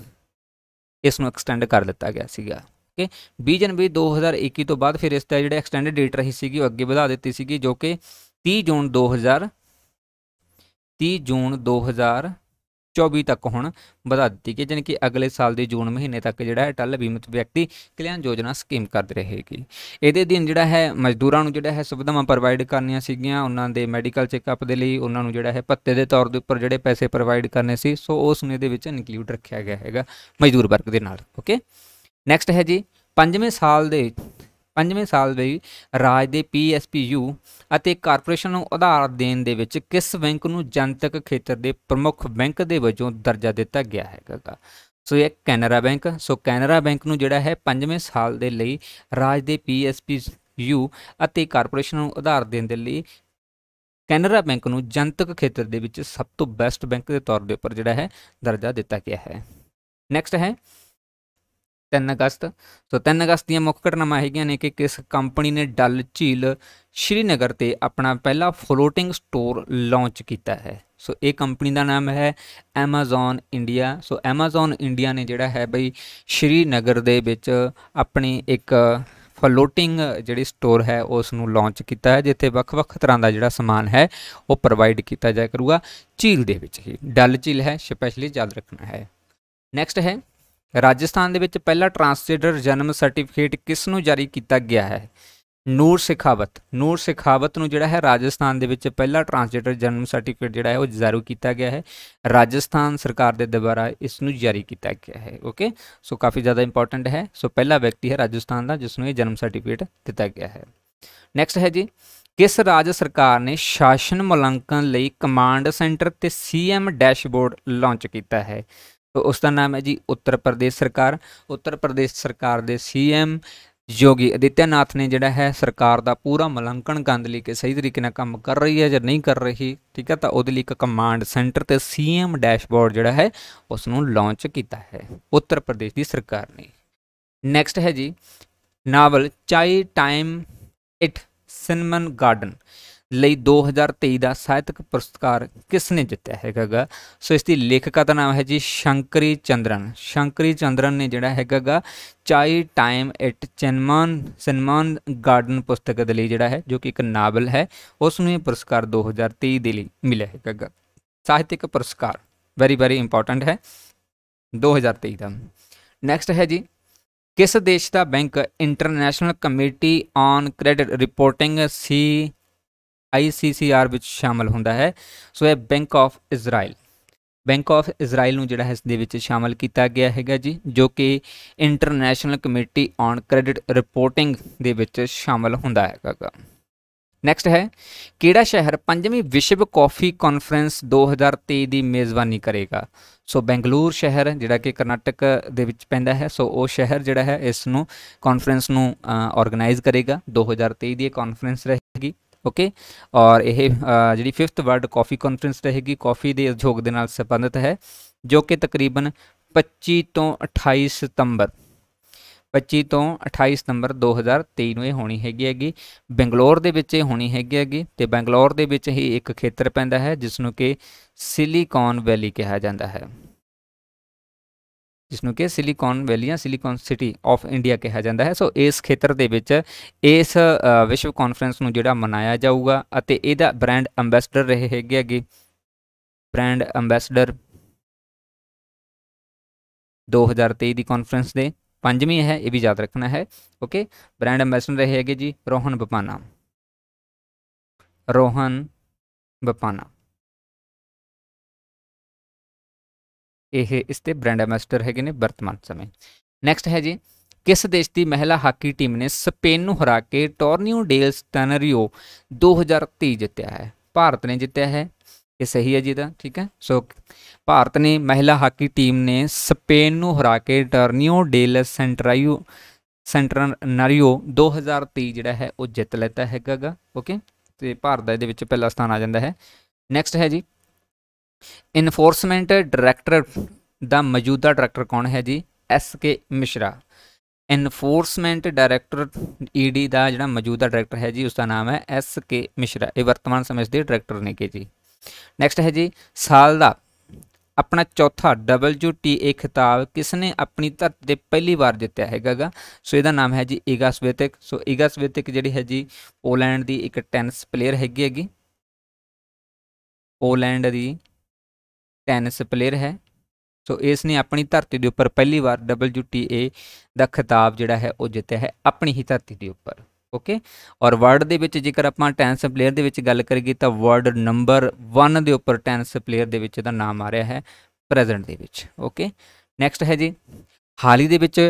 ਇਸ ਨੂੰ ਐਕਸਟੈਂਡ ਕਰ ਦਿੱਤਾ ਗਿਆ ਸੀਗਾ ਓਕੇ 20 ਜਨਵਰੀ 2021 ਤੋਂ ਬਾਅਦ ਫਿਰ ਇਸ ਦਾ ਜਿਹੜਾ ਐਕਸਟੈਂਡ ਡੇਟ ਰਹੀ ਸੀਗੀ ਉਹ ਅੱਗੇ ਵਧਾ ਦਿੱਤੀ ਸੀਗੀ ਜੋ ਕਿ 30 ਜੂਨ 2000 30 ਜੂਨ 2000 24 ਤੱਕ ਹੁਣ ਵਧਾ ਦਿੱਤੀ ਗਈ ਜਾਨਕਿ ਅਗਲੇ ਸਾਲ ਦੇ ਜੂਨ ਮਹੀਨੇ ਤੱਕ ਜਿਹੜਾ ਹੈ ਟਲ ਬੀਮਤ ਵਿਅਕਤੀ ਕਲਿਆਣ ਯੋਜਨਾ ਸਕੀਮ ਕਰਦੇ ਰਹੇਗੀ ਇਹਦੇ ਦਿਨ ਜਿਹੜਾ ਹੈ ਮਜ਼ਦੂਰਾਂ ਨੂੰ ਜਿਹੜਾ ਹੈ ਸੁਵਿਧਾਵਾਂ ਪ੍ਰੋਵਾਈਡ ਕਰਨੀਆਂ ਸੀਗੀਆਂ ਉਹਨਾਂ ਦੇ ਮੈਡੀਕਲ ਚੈੱਕਅਪ ਦੇ ਲਈ ਉਹਨਾਂ ਨੂੰ ਜਿਹੜਾ ਹੈ ਭੱਤੇ ਦੇ ਤੌਰ ਦੇ ਉੱਪਰ ਜਿਹੜੇ ਪੈਸੇ ਪ੍ਰੋਵਾਈਡ ਕਰਨੇ ਸੀ ਸੋ ਉਸ ਨੇ ਦੇ ਵਿੱਚ ਇਨਕਲੂਡ ਰੱਖਿਆ ਗਿਆ ਹੈਗਾ ਮਜ਼ਦੂਰ ਵਰਗ ਦੇ ਨਾਲ ਓਕੇ ਨੈਕਸਟ ਹੈ ਜੀ ਪੰਜਵੇਂ ਸਾਲ ਦੇ ਪੰਜਵੇਂ ਸਾਲ ਲਈ ਰਾਜ ਦੇ ਪੀਐਸਪੀਯੂ ਅਤੇ ਕਾਰਪੋਰੇਸ਼ਨ ਨੂੰ ਆਧਾਰ ਦੇਣ ਦੇ ਵਿੱਚ ਕਿਸ ਬੈਂਕ ਨੂੰ ਜਨਤਕ ਖੇਤਰ ਦੇ ਪ੍ਰਮੁੱਖ ਬੈਂਕ ਦੇ ਵਜੋਂ ਦਰਜਾ ਦਿੱਤਾ ਗਿਆ ਹੈਗਾ ਸੋ ਇਹ Canara bank so Canara bank ਨੂੰ ਜਿਹੜਾ ਹੈ ਪੰਜਵੇਂ ਸਾਲ ਦੇ ਲਈ ਰਾਜ ਦੇ ਪੀਐਸਪੀਯੂ ਅਤੇ ਕਾਰਪੋਰੇਸ਼ਨ ਨੂੰ ਆਧਾਰ ਦੇਣ ਦੇ ਲਈ ਕੈਨਰਾ ਬੈਂਕ ਨੂੰ ਜਨਤਕ ਖੇਤਰ ਦੇ ਵਿੱਚ ਸਭ ਤੋਂ ਬੈਸਟ ਬੈਂਕ ਦੇ ਤੌਰ ਦੇ ਉੱਪਰ ਜਿਹੜਾ ਹੈ ਦਰਜਾ ਦਿੱਤਾ ਗਿਆ ਹੈ ਨੈਕਸਟ ਹੈ 3 ਅਗਸਤ ਸੋ 3 ਅਗਸਤ ਦੀਆਂ ਮੁੱਖ ਘਟਨਾਵਾਂ ਹੈਗੀਆਂ ਨੇ ਕਿ ਕਿਸ ਕੰਪਨੀ ਨੇ ਡਲ ਝੀਲ ਸ਼੍ਰੀਨਗਰ ਤੇ ਆਪਣਾ ਪਹਿਲਾ ਫਲੋਟਿੰਗ ਸਟੋਰ ਲਾਂਚ ਕੀਤਾ ਹੈ ਸੋ ਇਹ ਕੰਪਨੀ ਦਾ ਨਾਮ ਹੈ Amazon India ਸੋ Amazon India ਨੇ ਜਿਹੜਾ ਹੈ ਬਈ ਸ਼੍ਰੀਨਗਰ ਦੇ ਵਿੱਚ ਆਪਣੀ ਇੱਕ ਫਲੋਟਿੰਗ ਜਿਹੜੀ ਸਟੋਰ ਹੈ ਉਸ ਨੂੰ ਲਾਂਚ ਕੀਤਾ ਹੈ ਜਿੱਥੇ ਵੱਖ-ਵੱਖ ਤਰ੍ਹਾਂ ਦਾ ਜਿਹੜਾ ਸਮਾਨ ਹੈ ਉਹ ਪ੍ਰੋਵਾਈਡ ਕੀਤਾ ਜਾਇਆ ਕਰੂਗਾ ਝੀਲ ਦੇ ਵਿੱਚ ਹੀ ਡਲ ਝੀਲ ਹੈ ਸਪੈਸ਼ਲੀ ਯਾਦ ਰੱਖਣਾ ਹੈ ਨੈਕਸਟ ਹੈ ਰਾਜਸਥਾਨ ਦੇ ਵਿੱਚ ਪਹਿਲਾ ਟਰਾਂਸਜੈਂਡਰ ਜਨਮ ਸਰਟੀਫਿਕੇਟ ਕਿਸ ਨੂੰ ਜਾਰੀ ਕੀਤਾ ਗਿਆ ਹੈ ਨੂਰ ਸਿਖਾਵਤ ਨੂਰ ਸਿਖਾਵਤ ਨੂੰ ਜਿਹੜਾ ਹੈ ਰਾਜਸਥਾਨ ਦੇ ਵਿੱਚ ਪਹਿਲਾ ਟਰਾਂਸਜੈਂਡਰ ਜਨਮ ਸਰਟੀਫਿਕੇਟ ਜਿਹੜਾ ਹੈ ਉਹ ਜਾਰੀ ਕੀਤਾ ਗਿਆ ਹੈ ਰਾਜਸਥਾਨ ਸਰਕਾਰ ਦੇ ਦੁਆਰਾ ਇਸ ਨੂੰ ਜਾਰੀ ਕੀਤਾ ਗਿਆ ਹੈ ਓਕੇ ਸੋ ਕਾਫੀ ਜ਼ਿਆਦਾ ਇੰਪੋਰਟੈਂਟ ਹੈ ਸੋ ਪਹਿਲਾ ਵਿਅਕਤੀ ਹੈ ਰਾਜਸਥਾਨ ਦਾ ਜਿਸ ਨੂੰ ਇਹ ਜਨਮ ਸਰਟੀਫਿਕੇਟ ਦਿੱਤਾ ਗਿਆ ਹੈ ਨੈਕਸਟ ਹੈ ਜੀ ਕਿਸ ਰਾਜ ਸਰਕਾਰ ਨੇ ਸ਼ਾਸਨ ਮੁਲਾਂਕਣ ਲਈ ਕਮਾਂਡ ਸੈਂਟਰ ਤੇ ਸੀਐਮ ਡੈਸ਼ਬੋਰਡ ਲਾਂਚ ਕੀਤਾ ਹੈ ਉਸ ਦਾ ਨਾਮ ਹੈ ਜੀ ਉੱਤਰ ਪ੍ਰਦੇਸ਼ ਸਰਕਾਰ ਉੱਤਰ ਪ੍ਰਦੇਸ਼ ਸਰਕਾਰ ਦੇ ਸੀਐਮ ਯੋਗੀ ਅਦਿੱਤਿਆਨਾਥ ਨੇ ਜਿਹੜਾ ਹੈ ਸਰਕਾਰ ਦਾ ਪੂਰਾ ਮਲੰਕਣ ਕੰਦ ਲਈ ਕਿ ਸਹੀ ਤਰੀਕੇ ਨਾਲ ਕੰਮ ਕਰ ਰਹੀ ਹੈ ਜਾਂ ਨਹੀਂ ਕਰ ਰਹੀ ਠੀਕ ਹੈ ਤਾਂ ਉਹਦੇ ਲਈ ਇੱਕ ਕਮਾਂਡ ਸੈਂਟਰ ਤੇ ਸੀਐਮ ਡੈਸ਼ਬੋਰਡ ਜਿਹੜਾ ਹੈ ਉਸ ਨੂੰ ਲਾਂਚ ਕੀਤਾ ਹੈ ਉੱਤਰ ਪ੍ਰਦੇਸ਼ ਦੀ ਸਰਕਾਰ ਨੇ ਨੈਕਸਟ ਹੈ ਜੀ novel chai time at cinnamon garden ਲਈ 2023 ਦਾ ਸਾਹਿਤਕ ਪੁਰਸਕਾਰ ਕਿਸ ਨੇ ਜਿੱਤਿਆ ਹੈਗਾਗਾ ਸੋ ਇਸ ਦੀ ਲੇਖਕਾ ਦਾ ਨਾਮ ਹੈ ਜੀ ਸ਼ੰਕਰੀ ਚੰਦਰਨ ਸ਼ੰਕਰੀ ਚੰਦਰਨ ਨੇ ਜਿਹੜਾ ਹੈਗਾਗਾ ਚਾਈ ਟਾਈਮ ਐਟ ਚਨਮਾਨ ਸਨਮਾਨ ਗਾਰਡਨ ਪੁਸਤਕ ਦੇ ਲਈ ਜਿਹੜਾ ਹੈ ਜੋ ਕਿ ਇੱਕ ਨਾਵਲ ਹੈ ਉਸ ਨੂੰ ਇਹ ਪੁਰਸਕਾਰ 2023 ਦੇ ਲਈ ਮਿਲਿਆ ਹੈਗਾਗਾ ਸਾਹਿਤਿਕ ਪੁਰਸਕਾਰ ਵੈਰੀ ਵੈਰੀ ਇੰਪੋਰਟੈਂਟ ਹੈ 2023 ਦਾ ਨੈਕਸਟ ਹੈ ਜੀ ਕਿਸ ਦੇਸ਼ ਦਾ bank international committee on credit reporting C ICCR ਵਿੱਚ ਸ਼ਾਮਲ ਹੁੰਦਾ ਹੈ ਸੋ ਇਹ bank of Israel bank of Israel ਨੂੰ ਜਿਹੜਾ ਹੈ ਇਸ ਦੇ ਵਿੱਚ ਸ਼ਾਮਲ ਕੀਤਾ ਗਿਆ ਹੈਗਾ ਜੀ ਜੋ ਕਿ international committee on credit reporting ਦੇ ਵਿੱਚ ਸ਼ਾਮਲ ਹੁੰਦਾ ਹੈਗਾ ਨੈਕਸਟ ਹੈ ਕਿਹੜਾ ਸ਼ਹਿਰ ਪੰਜਵੀਂ ਵਿਸ਼ਵ ਕਾਫੀ ਕਾਨਫਰੰਸ 2023 ਦੀ ਮੇਜ਼ਬਾਨੀ ਕਰੇਗਾ ਸੋ ਬੈਂਗਲੁਰ ਸ਼ਹਿਰ ਜਿਹੜਾ ਕਿ ਕਰਨਾਟਕ ਦੇ ਵਿੱਚ ਪੈਂਦਾ ਹੈ ਸੋ ਉਹ ਸ਼ਹਿਰ ਜਿਹੜਾ ਹੈ ਇਸ ਨੂੰ ਕਾਨਫਰੰਸ ਨੂੰ ਆਰਗੇਨਾਈਜ਼ ਕਰੇਗਾ 2023 ਦੀ ਇਹ ਕਾਨਫਰੰਸ ਰਹੇਗੀ ਓਕੇ ਔਰ ਇਹ ਜਿਹੜੀ 5th ਵਰਲਡ ਕਾਫੀ ਕਾਨਫਰੰਸ ਰਹੇਗੀ ਕਾਫੀ ਦੇ ਉਦਯੋਗ ਦੇ ਨਾਲ ਸੰਬੰਧਿਤ ਹੈ ਜੋ ਕਿ ਤਕਰੀਬਨ 25 ਤੋਂ 28 ਸਤੰਬਰ 25 ਤੋਂ 28 ਸਤੰਬਰ 2023 ਨੂੰ ਇਹ ਹੋਣੀ ਹੈਗੀ ਹੈਗੀ ਬੰਗਲੌਰ ਦੇ ਵਿੱਚ ਇਹ ਹੋਣੀ ਹੈਗੀ ਹੈਗੀ ਤੇ ਬੰਗਲੌਰ ਦੇ ਵਿੱਚ ਹੀ ਇੱਕ ਖੇਤਰ ਪੈਂਦਾ ਹੈ ਜਿਸ ਨੂੰ ਕਿ ਸਿਲੀਕਨ ਵੈਲੀ ਕਿਹਾ ਜਾਂਦਾ ਹੈ ਜਿਸ ਨੂੰ ਕਿ ਸਿਲੀਕਨ ਵੈਲੀ ਜਾਂ ਸਿਲੀਕਨ ਸਿਟੀ ਆਫ ਇੰਡੀਆ ਕਿਹਾ ਜਾਂਦਾ ਹੈ ਸੋ ਇਸ ਖੇਤਰ ਦੇ ਵਿੱਚ ਇਸ ਵਿਸ਼ਵ ਕਾਨਫਰੰਸ ਨੂੰ ਜਿਹੜਾ ਮਨਾਇਆ ਜਾਊਗਾ ਅਤੇ ਇਹਦਾ ਬ੍ਰਾਂਡ ਐਮਬੈਸਡਰ ਰਹੇ ਹੈਗੇ ਅੱਗੇ ਬ੍ਰਾਂਡ ਐਮਬੈਸਡਰ 2023 ਦੀ ਕਾਨਫਰੰਸ ਦੇ ਪੰਜਵੀਂ ਹੈ ਇਹ ਵੀ ਯਾਦ ਰੱਖਣਾ ਹੈ ਓਕੇ ਬ੍ਰਾਂਡ ਐਮਬੈਸਡਰ ਰਹੇ ਹੈਗੇ ਜੀ ਰੋਹਨ ਬਪਾਨਾ ਰੋਹਨ ਬਪਾਨਾ ਇਹ ਇਸ ਤੇ ਬ੍ਰਾਂਡ ਐਮਬੈਸਡਰ ਹੈਗੇ ਨੇ ਵਰਤਮਾਨ ਸਮੇਂ ਨੈਕਸਟ ਹੈ ਜੀ ਕਿਸ ਦੇਸ਼ ਦੀ ਮਹਿਲਾ ਹਾਕੀ ਟੀਮ ਨੇ ਸਪੇਨ ਨੂੰ ਹਰਾ ਕੇ ਟੋਰਨੀਓ ਡੇਲ ਸਟਨਰੀਓ 2023 ਜਿੱਤਿਆ ਹੈ ਭਾਰਤ ਨੇ ਜਿੱਤਿਆ ਹੈ ਇਹ ਸਹੀ ਹੈ ਜੀ ਦਾ ਠੀਕ ਹੈ ਸੋ ਭਾਰਤ ਨੇ ਮਹਿਲਾ ਹਾਕੀ ਟੀਮ ਨੇ ਸਪੇਨ ਨੂੰ ਹਰਾ ਕੇ ਟੋਰਨੀਓ ਡੇਲ ਸੈਂਟਰਾਈਓ ਸੈਂਟਰਨਰੀਓ 2023 ਜਿਹੜਾ ਹੈ ਉਹ ਜਿੱਤ ਲੈਤਾ ਹੈਗਾਗਾ ਓਕੇ ਤੇ ਭਾਰਤ ਦਾ ਇਹਦੇ ਵਿੱਚ ਪਹਿਲਾ ਸਥਾਨ ਆ ਜਾਂਦਾ ਹੈ ਨੈਕਸਟ ਹੈ ਜੀ ਇਨਫੋਰਸਮੈਂਟ ਡਾਇਰੈਕਟਰ ਦਾ ਮੌਜੂਦਾ ਡਾਇਰੈਕਟਰ ਕੌਣ ਹੈ ਜੀ S K Mishra enforcement director ED ਦਾ ਜਿਹੜਾ ਮੌਜੂਦਾ ਡਾਇਰੈਕਟਰ ਹੈ ਜੀ ਉਸ ਦਾ ਨਾਮ ਹੈ ਐਸ ਕੇ ਮਿਸ਼ਰਾ ਇਹ ਵਰਤਮਾਨ ਸਮੇਂ ਦੇ ਡਾਇਰੈਕਟਰ ਨੇ ਕੇ ਜੀ ਨੈਕਸਟ ਹੈ ਜੀ ਸਾਲ ਦਾ ਆਪਣਾ ਚੌਥਾ WTA ਖਿਤਾਬ ਕਿਸ ਨੇ ਆਪਣੀ ਧਰਤੀ ਤੇ ਪਹਿਲੀ ਵਾਰ ਜਿੱਤਿਆ ਹੈਗਾਗਾ ਸੋ ਇਹਦਾ ਨਾਮ ਹੈ ਜੀ ਇਗਾ ਸਵੇਤਿਕ ਸੋ ਇਗਾ ਸਵੇਤਿਕ ਜਿਹੜੀ ਹੈ ਜੀ ਪੋਲੈਂਡ ਦੀ ਇੱਕ ਟੈਨਿਸ ਪਲੇਅਰ ਹੈਗੀ ਹੈਗੀ ਪੋਲੈਂਡ ਦੀ ਟੈਨਿਸ ਪਲੇਅਰ ਹੈ ਸੋ ਇਸ ਨੇ ਆਪਣੀ ਧਰਤੀ ਦੇ ਉੱਪਰ ਪਹਿਲੀ ਵਾਰ WTA ਦਾ ਖਿਤਾਬ ਜਿਹੜਾ ਹੈ ਉਹ ਜਿੱਤਿਆ ਹੈ ਆਪਣੀ ਹੀ ਧਰਤੀ ਦੇ ਉੱਪਰ ਓਕੇ ਔਰ ਵਰਲਡ ਦੇ ਵਿੱਚ ਜੇਕਰ ਆਪਾਂ ਟੈਨਿਸ ਪਲੇਅਰ ਦੇ ਵਿੱਚ ਗੱਲ ਕਰੀਏ ਤਾਂ ਵਰਲਡ ਨੰਬਰ 1 ਦੇ ਉੱਪਰ ਟੈਨਿਸ ਪਲੇਅਰ ਦੇ ਵਿੱਚ ਦਾ ਨਾਮ ਆ ਰਿਹਾ ਹੈ ਪ੍ਰੈਜ਼ੈਂਟ ਦੇ ਵਿੱਚ ਓਕੇ ਨੈਕਸਟ ਹੈ ਜੀ ਹਾਲ ਹੀ ਦੇ ਵਿੱਚ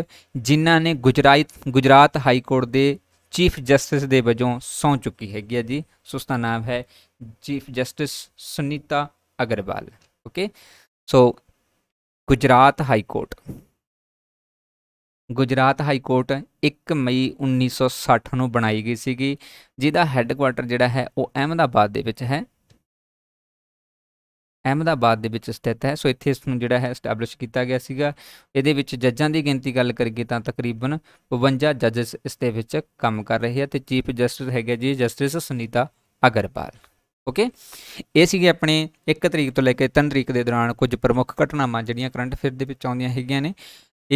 ਜਿਨ੍ਹਾਂ ਨੇ ਗੁਜਰਾਤ ਗੁਜਰਾਤ ਹਾਈ ਕੋਰਟ ਦੇ ਚੀਫ ਜਸਟਿਸ ਦੇ ਵਜੋਂ ਸੌਂ ਚੁੱਕੀ ਹੈਗੀ ਆ ਜੀ ਸੋ ਉਸ ਦਾ ਨਾਮ ਹੈ chief justice Sunita Agarwal okay so Gujarat high court Gujarat high court 1 ਮਈ 1960 ਨੂੰ ਬਣਾਈ ਗਈ ਸੀਗੀ ਜਿਹਦਾ ਹੈੱਡਕੁਆਰਟਰ ਜਿਹੜਾ ਹੈ ਉਹ ਅਹਿਮਦਾਬਾਦ ਦੇ ਵਿੱਚ ਹੈ ਅਹਿਮਦਾਬਾਦ ਦੇ ਵਿੱਚ ਸਥਿਤ ਹੈ ਸੋ ਇੱਥੇ ਇਸ ਨੂੰ ਜਿਹੜਾ ਹੈ ਸਟੈਬਲਿਸ਼ ਕੀਤਾ ਗਿਆ ਸੀਗਾ ਇਹਦੇ ਵਿੱਚ ਜੱਜਾਂ ਦੀ ਗਿਣਤੀ ਗੱਲ ਕਰੀਏ ਤਾਂ ਤਕਰੀਬਨ 52 ਜੱਜਸ ਇਸ ਦੇ ਵਿੱਚ ਕੰਮ ਕਰ ਰਹੇ ਆ ਤੇ ਚੀਫ ਜਸਟਿਸ ਹੈਗੇ ਜੀ ਜਸਟਿਸ ਸੁਨੀਤਾ ਅਗਰਪਾਲ ਓਕੇ ਇਹ ਸੀਗੇ ਆਪਣੇ 1 ਤਰੀਕ ਤੋਂ ਲੈ ਕੇ 3 ਤਰੀਕ ਦੇ ਦੌਰਾਨ ਕੁਝ ਪ੍ਰਮੁੱਖ ਘਟਨਾਵਾਂ ਜਿਹੜੀਆਂ ਕਰੰਟ ਅਫੇਅਰ ਦੇ ਵਿੱਚ ਆਉਂਦੀਆਂ ਹੈਗੀਆਂ ਨੇ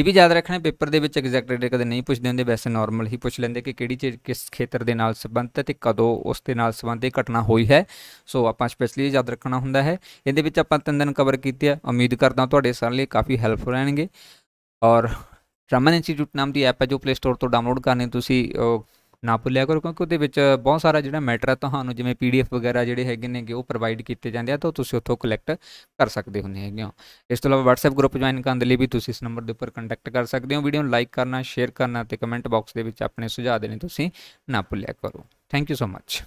ਇਹ ਵੀ ਯਾਦ ਰੱਖਣਾ ਪੇਪਰ ਦੇ ਵਿੱਚ ਐਗਜ਼ੈਕਟ ਡੇਟ ਕਦੇ ਨਹੀਂ ਪੁੱਛਦੇ ਹੁੰਦੇ ਵੈਸੇ ਨਾਰਮਲ ਹੀ ਪੁੱਛ ਲੈਂਦੇ ਕਿ ਕਿਹੜੀ ਚੀਜ਼ ਕਿਸ ਖੇਤਰ ਦੇ ਨਾਲ ਸੰਬੰਧਿਤ ਹੈ ਤੇ ਕਦੋਂ ਉਸ ਦੇ ਨਾਲ ਸੰਬੰਧਿਤ ਘਟਨਾ ਹੋਈ ਹੈ ਸੋ ਆਪਾਂ ਸਪੈਸ਼ਲੀ ਯਾਦ ਰੱਖਣਾ ਹੁੰਦਾ ਹੈ ਇਹਦੇ ਵਿੱਚ ਆਪਾਂ ਤਿੰਨ ਦਿਨ ਕਵਰ ਕੀਤੇ ਆ ਉਮੀਦ ਕਰਦਾ ਤੁਹਾਡੇ ਸਾਰਿਆਂ ਲਈ ਕਾਫੀ ਹੈਲਪਫੁਲ ਰਹਿਣਗੇ ਔਰ ਰਮਨ ਇੰਸਟੀਚਿਊਟ ਨਾਮ ਦੀ ਐਪ ਹੈ ਜੋ ਪਲੇ ਸਟੋਰ ਤੋਂ ਡਾਊਨਲੋਡ ਕਰਨੀ ਤੁਸੀਂ ਨਾ ਭੁੱਲਿਆ ਕਰੋ ਕਿਉਂਕਿ ਉਹਦੇ ਵਿੱਚ ਬਹੁਤ ਸਾਰਾ ਜਿਹੜਾ ਮੈਟਰ ਹੈ ਤੁਹਾਨੂੰ ਜਿਵੇਂ ਪੀਡੀਐਫ ਵਗੈਰਾ ਜਿਹੜੇ ਹੈਗੇ ਨੇਗੇ ਉਹ ਪ੍ਰੋਵਾਈਡ ਕੀਤੇ ਜਾਂਦੇ ਆ ਤਾਂ ਤੁਸੀਂ ਉੱਥੋਂ ਕਲੈਕਟ ਕਰ ਸਕਦੇ ਹੁੰਦੇ ਹੈਗੇ ਹੋ ਇਸ ਤੋਂ ਇਲਾਵਾ WhatsApp ਗਰੁੱਪ ਜੁਆਇਨ ਕਰਨ ਦੇ ਲਈ ਵੀ ਤੁਸੀਂ ਇਸ ਨੰਬਰ ਦੇ ਉੱਪਰ ਕੰਟੈਕਟ ਕਰ ਸਕਦੇ ਹੋ ਵੀਡੀਓ ਨੂੰ ਲਾਈਕ ਕਰਨਾ ਸ਼ੇਅਰ ਕਰਨਾ ਤੇ ਕਮੈਂਟ ਬਾਕਸ ਦੇ ਵਿੱਚ ਆਪਣੇ ਸੁਝਾਅ ਦੇਣੇ ਤੁਸੀਂ ਨਾ ਭੁੱਲਿਆ ਕਰੋ ਥੈਂਕ ਯੂ ਸੋ ਮੱਚ